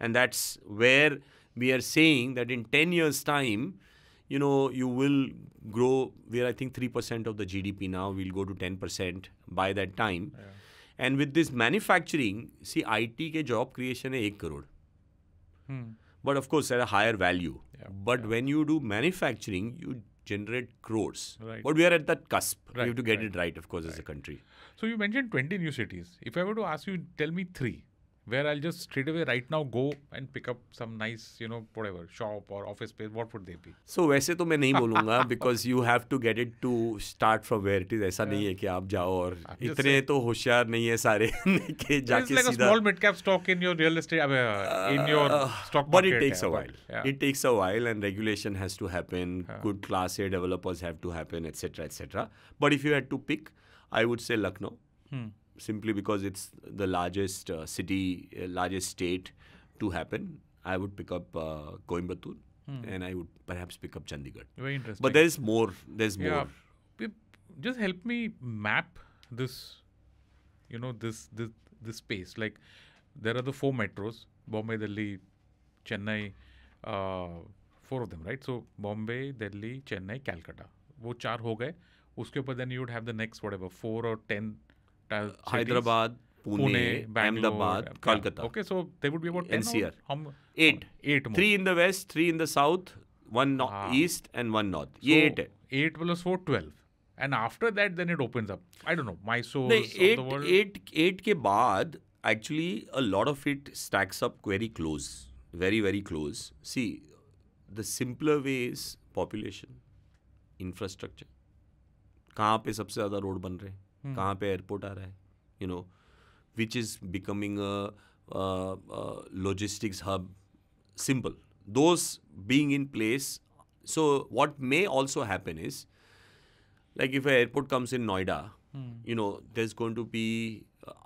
And that's where we are saying that in 10 years time, you know, you will grow. We're I think 3% of the GDP now. We'll go to 10% by that time. Yeah. And with this manufacturing, see IT के job creation is one crore, Hmm. But of course at a higher value. Yeah. But yeah. when you do manufacturing, you generate crores. Right. But we are at that cusp. Right, we have to get right. it right, of course, as a country. So you mentioned 20 new cities. If I were to ask you, tell me three where I'll just straight away right now go and pick up some nice, you know, whatever shop or office space. What would they be? So वैसे तो मैं नहीं बोलूँगा because you have to get it to start from where it is. ऐसा yeah. नहीं है कि आप जाओ और इतने तो होशियार नहीं है सारे के जाके सीधा. It's like a small mid cap stock in your real estate, uh, in your uh, stock market. But it takes a while. Yeah. It takes a while and regulation has to happen. Yeah. Good class A developers have to happen, etc., etc. But if you had to pick, I would say Lucknow. Hmm simply because it's the largest uh, city, uh, largest state to happen, I would pick up uh, Coimbatore hmm. and I would perhaps pick up Chandigarh. Very interesting. But there is more. There's yeah. more. Just help me map this, you know, this this this space. Like, there are the four metros: Bombay, Delhi, Chennai. Uh, four of them, right? So Bombay, Delhi, Chennai, Calcutta. वो चार हो गए उसके ऊपर then you would have the next whatever Hyderabad Pune Ahmedabad Kolkata okay so they would be about NCR हम eight eight three in the west three in the south one east and one north ये eight है eight plus four twelve and after that then it opens up I don't know Mysore eight eight eight के बाद actually a lot of it stacks up very close very very close see the simpler way is population infrastructure कहाँ पे सबसे ज़्यादा road बन रहे हैं हम्म। कहाँ पे एयरपोर्ट आ रहा है you know which is becoming logistics hub simple those being in place so what may also happen is like if airport comes in Noida you know this going to be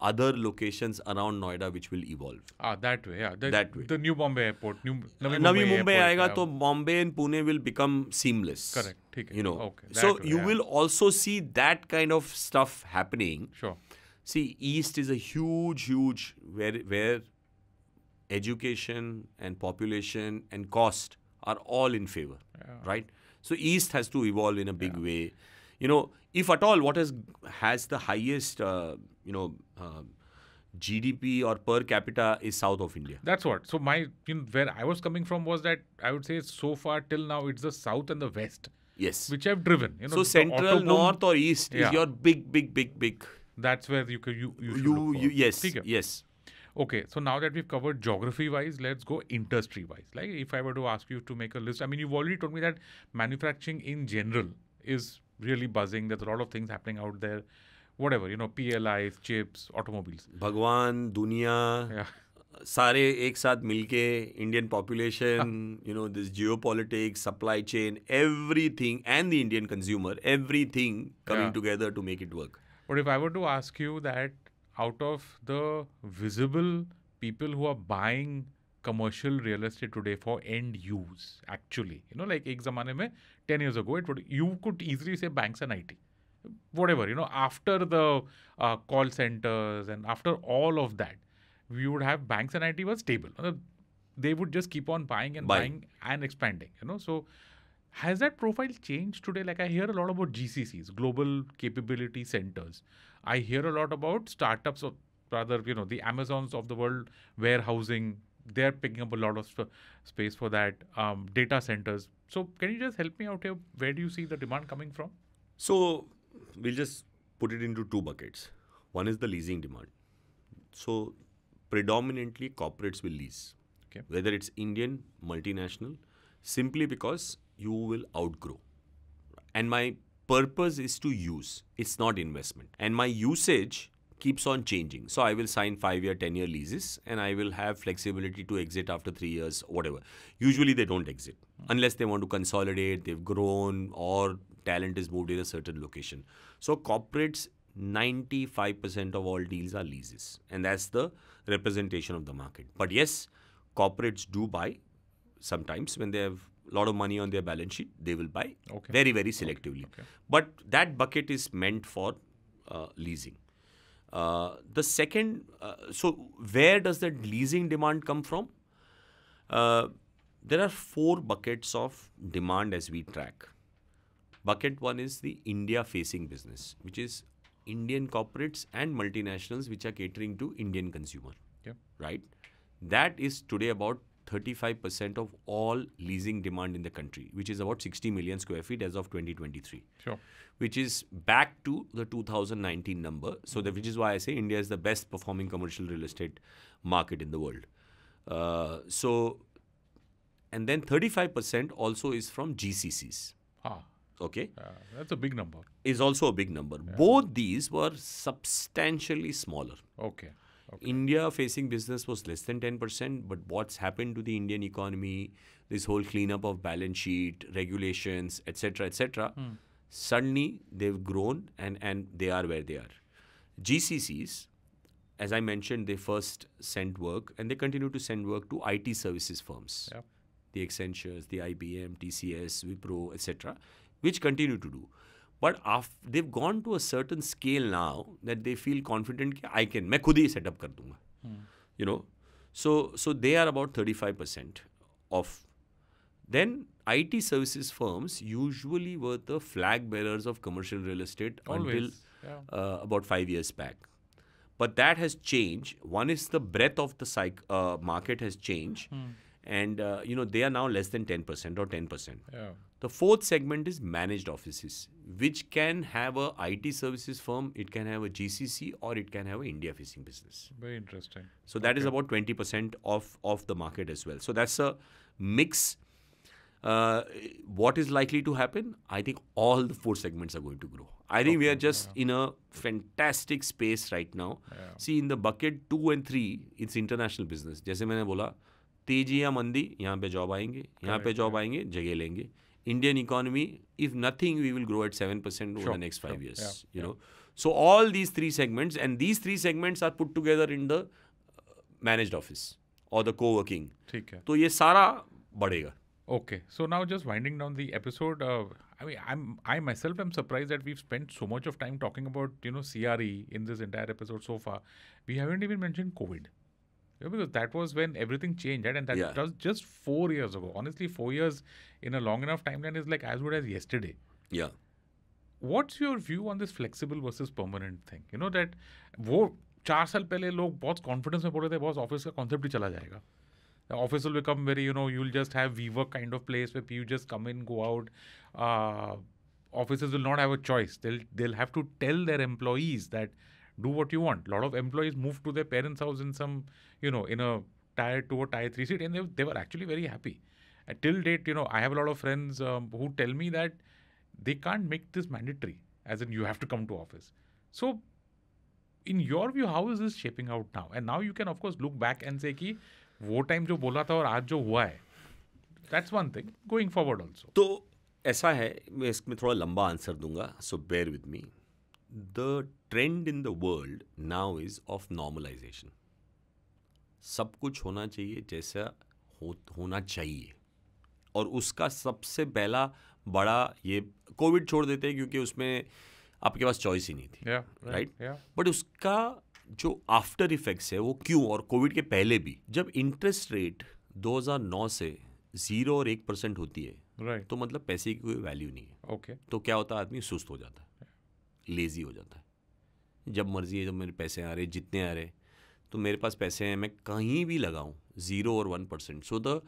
other locations around Noida which will evolve. Ah, that way, yeah. The, that way. The new Bombay airport, new Navi Mumbai, Mumbai aayega, to Bombay and Pune will become seamless. Correct. Theek you know, okay, so way, you yeah. will also see that kind of stuff happening. Sure. See, East is a huge, huge where where education and population and cost are all in favor, yeah. right? So East has to evolve in a big yeah. way. You know, if at all, what has the highest, uh, you know, uh, GDP or per capita is south of India. That's what. So my you know, where I was coming from was that I would say so far till now it's the south and the west. Yes. Which I've driven. You know, so central, north or east yeah. is your big, big, big, big. That's where you can you you, you, you yes yes. Okay, so now that we've covered geography wise, let's go industry wise. Like if I were to ask you to make a list, I mean you've already told me that manufacturing in general is really buzzing. There's a lot of things happening out there. Whatever, you know, PLIs, chips, automobiles. Bhagwan, Dunya, Sare ek saath milke, Indian population, you know, this geopolitics, supply chain, everything, and the Indian consumer, everything coming together to make it work. But if I were to ask you that out of the visible people who are buying commercial real estate today for end use actually you know like ek zamane mein 10 years ago it would you could easily say banks and it whatever you know after the uh, call centers and after all of that we would have banks and it was stable uh, they would just keep on buying and buying, buying and expanding you know so has that profile changed today like i hear a lot about gccs global capability centers i hear a lot about startups or rather you know the amazons of the world warehousing they're picking up a lot of sp- space for that um, data centers. So can you just help me out here? Where do you see the demand coming from? So we'll just put it into two buckets. One is the leasing demand. So predominantly corporates will lease, okay. whether it's Indian, multinational, simply because you will outgrow. And my purpose is to use, it's not investment. And my usage keeps on changing. So I will sign five year, 10 year leases and I will have flexibility to exit after three years, whatever. Usually they don't exit unless they want to consolidate, they've grown, or talent is moved in a certain location. So corporates, 95% of all deals are leases. And that's the representation of the market. But yes, corporates do buy sometimes when they have a lot of money on their balance sheet, they will buy okay. very, very selectively. Okay. Okay. But that bucket is meant for uh, leasing. Uh, the second, uh, so where does that leasing demand come from? Uh, there are four buckets of demand as we track. Bucket one is the India facing business, which is Indian corporates and multinationals which are catering to Indian consumer. Yeah. Right? That is today about 35% of all leasing demand in the country, which is about 60 million square feet as of 2023, sure. which is back to the 2019 number. So, the, which is why I say India is the best performing commercial real estate market in the world. Uh, so, and then 35% also is from GCCs. Ah. Okay. Uh, that's a big number. Is also a big number. Yeah. Both these were substantially smaller. Okay. Okay. India facing business was less than 10%, but what's happened to the Indian economy, this whole cleanup of balance sheet, regulations, etc., etc., mm. suddenly they've grown and, and they are where they are. GCCs, as I mentioned, they first sent work and they continue to send work to IT services firms. The Accentures, the IBM, TCS, Wipro, etc., which continue to do. But they've gone to a certain scale now that they feel confident. I can मैं खुद ही setup कर दूंगा you know so so they are about thirty five then IT services firms usually were the flag bearers of commercial real estate until uh, about five years back. But that has changed. One is the breadth of the uh, market has changed, hmm. and uh, you know they are now less than ten percent or ten percent. The fourth segment is managed offices, which can have a IT services firm, it can have a GCC, or it can have an India-facing business. Very interesting. So that is okay. about 20% of, of the market as well. So that's a mix. Uh, what is likely to happen? I think all the four segments are going to grow. I think okay, we are just yeah. in a fantastic space right now. Yeah. See, in the bucket two and three, it's international business. जैसे मैंने बोला तेजी या मंदी यहाँ पे job आएंगे यहाँ पे जॉब आएंगे जगह लेंगे Indian economy, if nothing, we will grow at 7% over sure, the next five sure, years. Yeah, you yeah. know, so all these three segments, and these three segments are put together in the uh, managed office or the co-working. ठीक है. तो ये Okay, so now just winding down the episode. Uh, I mean, I'm I myself am surprised that we've spent so much of time talking about you know CRE in this entire episode so far. We haven't even mentioned COVID. Yeah, because that was when everything changed, right? And that yeah. was just four years ago. Honestly, four years in a long enough timeline is like as good as yesterday. Yeah. What's your view on this flexible versus permanent thing? You know that वो चार साल पहले लोग बहुत confidence में बोल रहे थे बहुत ऑफिस का कॉन्सेप्ट ही चला जाएगा office will become very you know you will just have WeWork kind of place way you just come in go out offices will not have a choice. They'll they'll have to tell their employees that do what you want. A lot of employees moved to their parents' house in some, you know, in a tier two or tier three seat, and they, they were actually very happy. Uh, till date, you know, I have a lot of friends um, who tell me that they can't make this mandatory, as in you have to come to office. So, in your view, how is this shaping out now? And now you can, of course, look back and say ki, वो time जो बोला था और आज जो हुआ है that's one thing going forward also तो ऐसा है मैं इसमें थोड़ा लंबा आंसर दूंगा so bear with me the trend in the world now is of normalization सब कुछ होना चाहिए जैसा हो होना चाहिए और उसका सबसे पहला बड़ा ये कोविड छोड़ देते हैं क्योंकि उसमें आपके पास चॉइस ही नहीं थी right yeah, but right? yeah. उसका जो आफ्टर इफेक्ट्स है वो क्यों और कोविड के पहले भी जब इंटरेस्ट रेट 2009 से ज़ीरो और एक परसेंट होती है right. तो मतलब पैसे की कोई वैल्यू नहीं है ओके okay. तो क्या होता है आदमी सुस्त हो जाता है लेज़ी हो जाता है जब मर्जी है जब मेरे पैसे आ रहे जितने आ रहे तो मेरे पास पैसे हैं मैं कहीं भी लगाऊँ ज़ीरो और one percent so the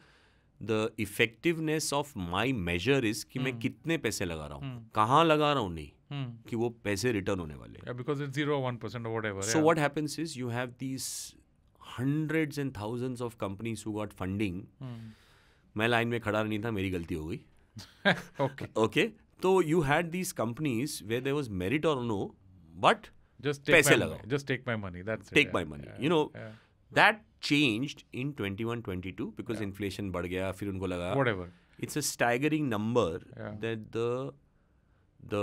the effectiveness of my measure is कि मैं हम्म। कितने पैसे लगा रहा हूँ हम्म। कहाँ लगा रहा हूँ नहीं हम्म। कि वो पैसे रिटर्न होने वाले so what happens is you have these hundreds and thousands of companies who got funding मैं लाइन में खड़ा नहीं था मेरी गलती हो गई ओके तो you had these companies were there was merit और नो बट just take पैसे लगाओ just take my money that's take my money you know that changed in 21 22 because inflation बढ़ गया फिर उनको लगा it's a staggering number that the the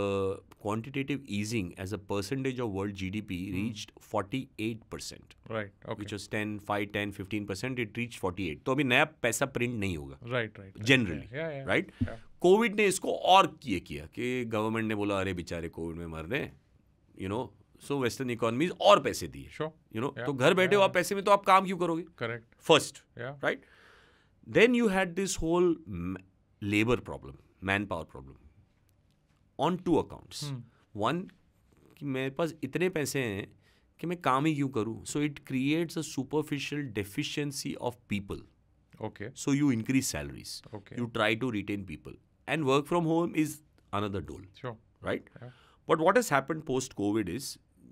quantitative easing as a percentage of world GDP hmm. reached 48%. Right. Okay. Which was 10, 5, 10, 15%. It reached 48. तो अभी नया पैसा print नहीं होगा. Right, right. Generally. Yeah, yeah. Right. Covid ने इसको और ये किया कि गवर्नमेंट ने बोला अरे बेचारे कोविड में मर रहे हैं you know so western economies और पैसे दिए यू नो तो घर बैठे हो आप पैसे में तो आप काम क्यों करोगे correct first right then you had this whole labour problem manpower problem on two accounts one कि मेरे पास इतने पैसे हैं कि मैं काम ही क्यों करूं so it creates a superficial deficiency of people okay so you increase salaries you try to retain people and work from home is is another dole sure right yeah. but what has happened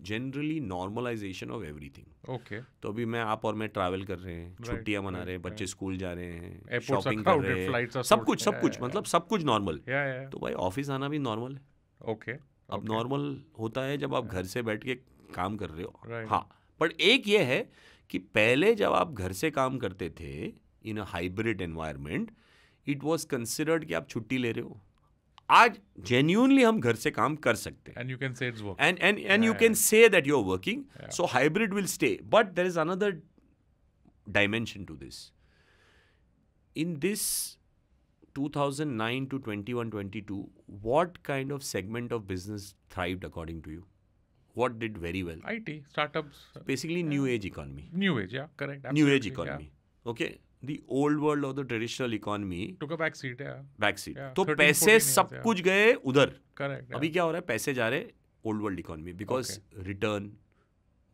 generally normalization of everything okay तो अभी मैं आप और मैं travel कर रहे हैं right. छुट्टियां मना right. रहे हैं बच्चे right. स्कूल जा रहे हैं शॉपिंग कर रहे हैं मतलब सब कुछ सब कुछ मतलब सब कुछ नॉर्मल तो भाई ऑफिस आना भी नॉर्मल है ओके अब नॉर्मल होता है जब आप घर से बैठ के काम कर रहे हो हाँ बट एक ये है कि पहले जब आप घर से काम करते थे in a hybrid environment it was considered कि आप छुट्टी ले रहे हो आज जेन्यूनली हम घर से काम कर सकते हैं and you can say it's work and and and you can say that you are working so hybrid will stay but there is another dimension to this in this 2009 to 21 22 what kind of segment of business thrived according to you what did very well it startups basically yeah. new age economy new age yeah correct new age economy yeah. okay old old world or the traditional economy तो पैसे सब कुछ गए उधर correct अभी क्या हो रहा है पैसे जा रहे old world economy because return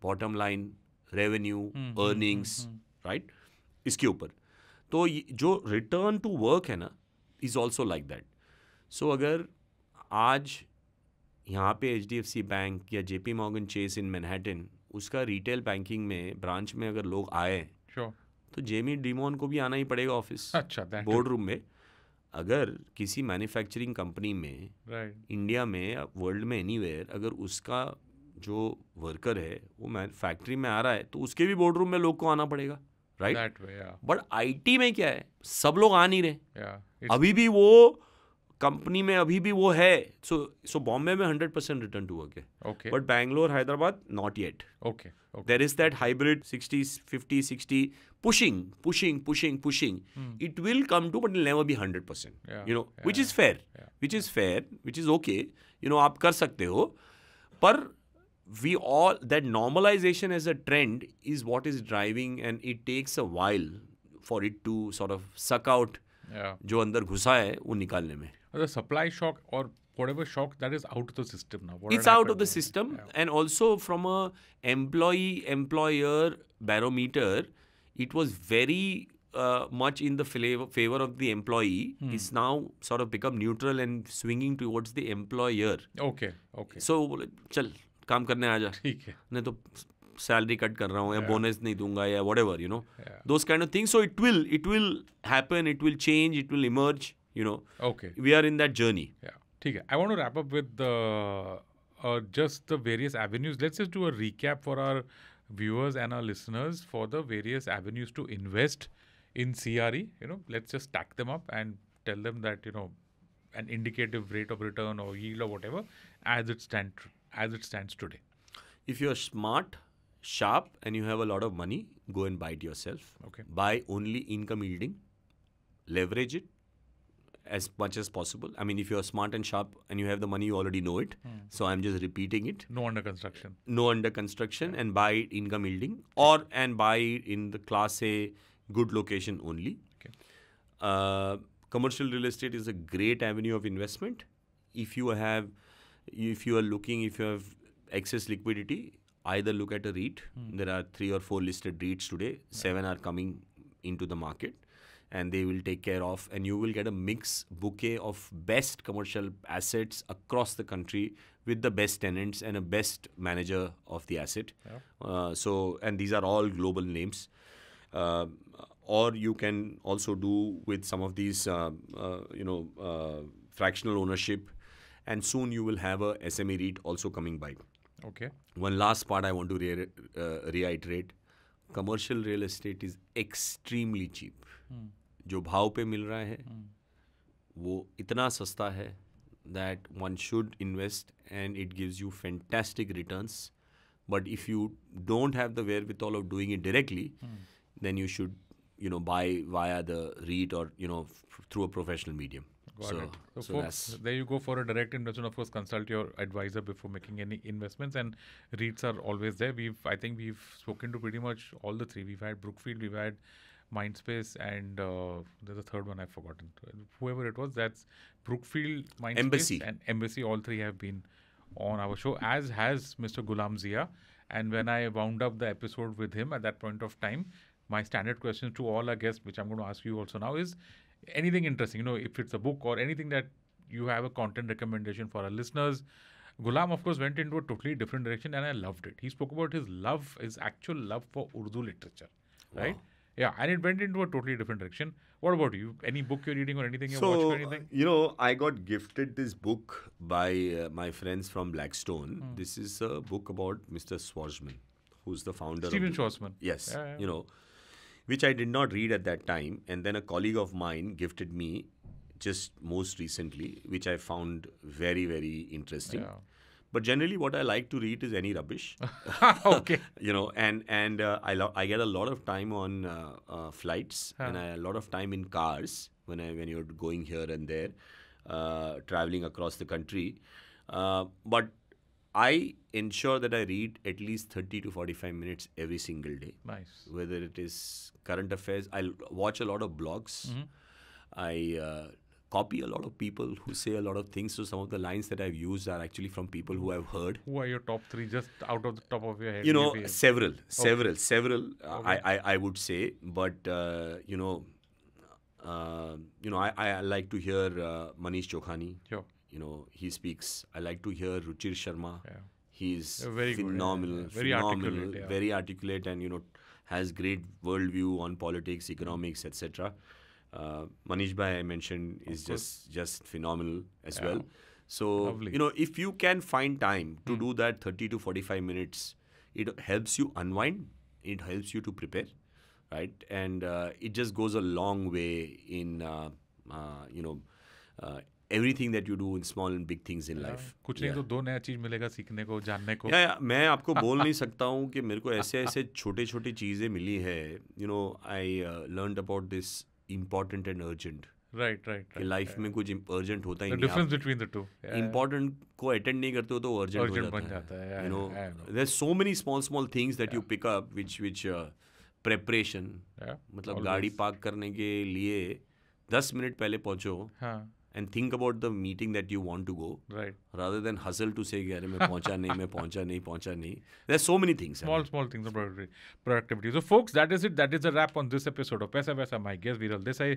bottom line revenue earnings right इसके ऊपर तो जो रिटर्न टू वर्क है ना is also like that so अगर आज यहाँ पे H D F C bank या J P Morgan Chase in Manhattan उसका रिटेल बैंकिंग में ब्रांच में अगर लोग आए sure. तो जेमी डीमोन को भी आना ही पड़ेगा ऑफिस अच्छा बोर्ड रूम में अगर किसी मैन्युफैक्चरिंग कंपनी में right. इंडिया में वर्ल्ड में एनी अगर उसका जो वर्कर है वो फैक्ट्री में आ रहा है तो उसके भी बोर्ड रूम में लोग को आना पड़ेगा राइट बट आईटी में क्या है सब लोग आ नहीं रहे yeah, अभी भी वो कंपनी में अभी भी वो है सो सो बॉम्बे में hundred percent return to work है okay but Bangalore Hyderabad not yet okay there is that hybrid sixty fifty sixty pushing pushing pushing pushing it will come to but never be hundred percent you know which is fair which is fair which is okay you know आप कर सकते हो पर we all that normalization as a trend is what is driving and it takes a while for it to sort of suck out yeah. जो अंदर घुसा है वो निकालने में the supply shock or whatever shock that is out of the system now. What it's out of the system, yeah. and also from a employee employer barometer, it was very uh, much in the flavor, favor of the employee. Hmm. It's now sort of become neutral and swinging towards the employer. Okay, okay. So chal, kaam karne करने आ जा ठीक है नहीं तो salary cut कर रहा हूँ या बोनस नहीं दूंगा या whatever you know those kind of thing so it will it will happen it will change it will emerge you know okay we are in that journey yeah ठीक है I want to wrap up with just the various avenues let's just do a recap for our viewers and our listeners for the various avenues to invest in CRE you know let's just stack them up and tell them that you know an indicative rate of return or yield or whatever as it stand as it stands today if you're smart sharp and you have a lot of money, go and buy it yourself. Okay. Buy only income yielding, leverage it, as much as possible. I mean, if you're smart and sharp and you have the money, you already know it. Mm. So I'm just repeating it. No under construction. No under construction and buy income yielding or and buy in the class A good location only. Okay. Uh, commercial real estate is a great avenue of investment. If you have, if you are looking, if you have excess liquidity, either look at a REIT. Mm. There are three or four listed REITs today. Seven are coming into the market and they will take care of and you will get a mix bouquet of best commercial assets across the country with the best tenants and a best manager of the asset yeah. uh, so and these are all global names uh, or you can also do with some of these uh, uh you know uh, fractional ownership and soon you will have a SME REIT also coming by okay one last part i want to re uh, reiterate commercial real estate is extremely cheap जो भाव पे मिल रहा है hmm. वो इतना सस्ता है that one should invest and it gives you fantastic returns but if you don't have the wherewithal of doing it directly then you should you know buy via the REIT और you know through a professional medium Got so, so, so, folks, there you go for a direct investment. Of course, consult your advisor before making any investments. And REITs are always there. We've, I think, we've spoken to pretty much all the three. We've had Brookfield, we've had Mindspace, and uh, there's a third one I've forgotten. Whoever it was, that's Brookfield, Mindspace, Embassy. and Embassy. All three have been on our show, as has Mr. Gulam Zia. And when I wound up the episode with him at that point of time, my standard question to all our guests, which I'm going to ask you also now, is anything interesting. You know, if it's a book or anything that you have a content recommendation for our listeners. Gulam, of course, went into a totally different direction, and I loved it. He spoke about his love, his actual love for Urdu literature, wow. right? Yeah, and it went into a totally different direction. What about you? Any book you're reading or anything you so, watching or uh, anything? You know, I got gifted this book by uh, my friends from Blackstone. Hmm. This is a book about Mr. Schwarzman, who's the founder Stephen of. Steven Schwarzman. Yes. Yeah, yeah. You know, which I did not read at that time. And then a colleague of mine gifted me just most recently, which I found very, very interesting. Yeah. But generally, what I like to read is any rubbish. okay. you know, and and uh, I lo- I get a lot of time on uh, uh, flights huh. and I, a lot of time in cars when I when you're going here and there, uh, traveling across the country. Uh, but I ensure that I read at least 30 to 45 minutes every single day. Nice. Whether it is current affairs. I watch a lot of blogs. Mm-hmm. I uh, copy a lot of people who say a lot of things. So some of the lines that I've used are actually from people who I've heard. Who are your top three, just out of the top of your head? You know, maybe? several, several, okay. several. Uh, okay. I, I, I would say, but uh, you know, uh, you know, I, I like to hear uh, Manish Chokhani. Sure. You know, he speaks. I like to hear Ruchir Sharma. Yeah. He's very phenomenal, good, yeah. very phenomenal, articulate, yeah. very articulate, and you know, has great worldview on politics, economics, etc. Uh, Manish Bhai, I mentioned, is just just phenomenal as yeah. well. So Lovely. you know, if you can find time to mm. do that 30 to 45 minutes, it helps you unwind. It helps you to prepare, right? And uh, it just goes a long way in uh, uh you know uh, everything that you do in small and big things in life कुछ नहीं तो दो नया चीज मिलेगा सीखने को जानने को या, या, मैं आपको बोल नहीं सकता हूँ कि मेरे को ऐसे ऐसे छोटे छोटे चीज़ें मिली है you know I learn about this important and urgent right right life में कुछ अर्जेंट होता ही नहीं बिटवीन द टू इंपॉर्टेंट को अटेंड नहीं करते हो तो अर्जेंट बन जाता, है you know so many small small things that you pick up which which preparation मतलब गाड़ी पार्क करने के लिए दस मिनट पहले पहुंचो हाँ and think about the meeting that you want to go right rather than hustle to say अरे मैं पहुंचा नहीं मैं पहुंचा नहीं पहुंचा नहीं there's so many things small small things of productivity so folks that is it that is a wrap on this episode of Pesa Pesa my guest Viral Desai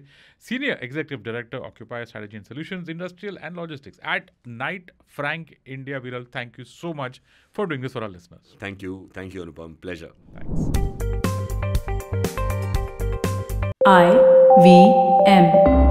senior executive director Occupier Strategy and Solutions Industrial and Logistics at Knight Frank India Viral thank you so much for doing this for our listeners thank you thank you Anupam pleasure thanks I V M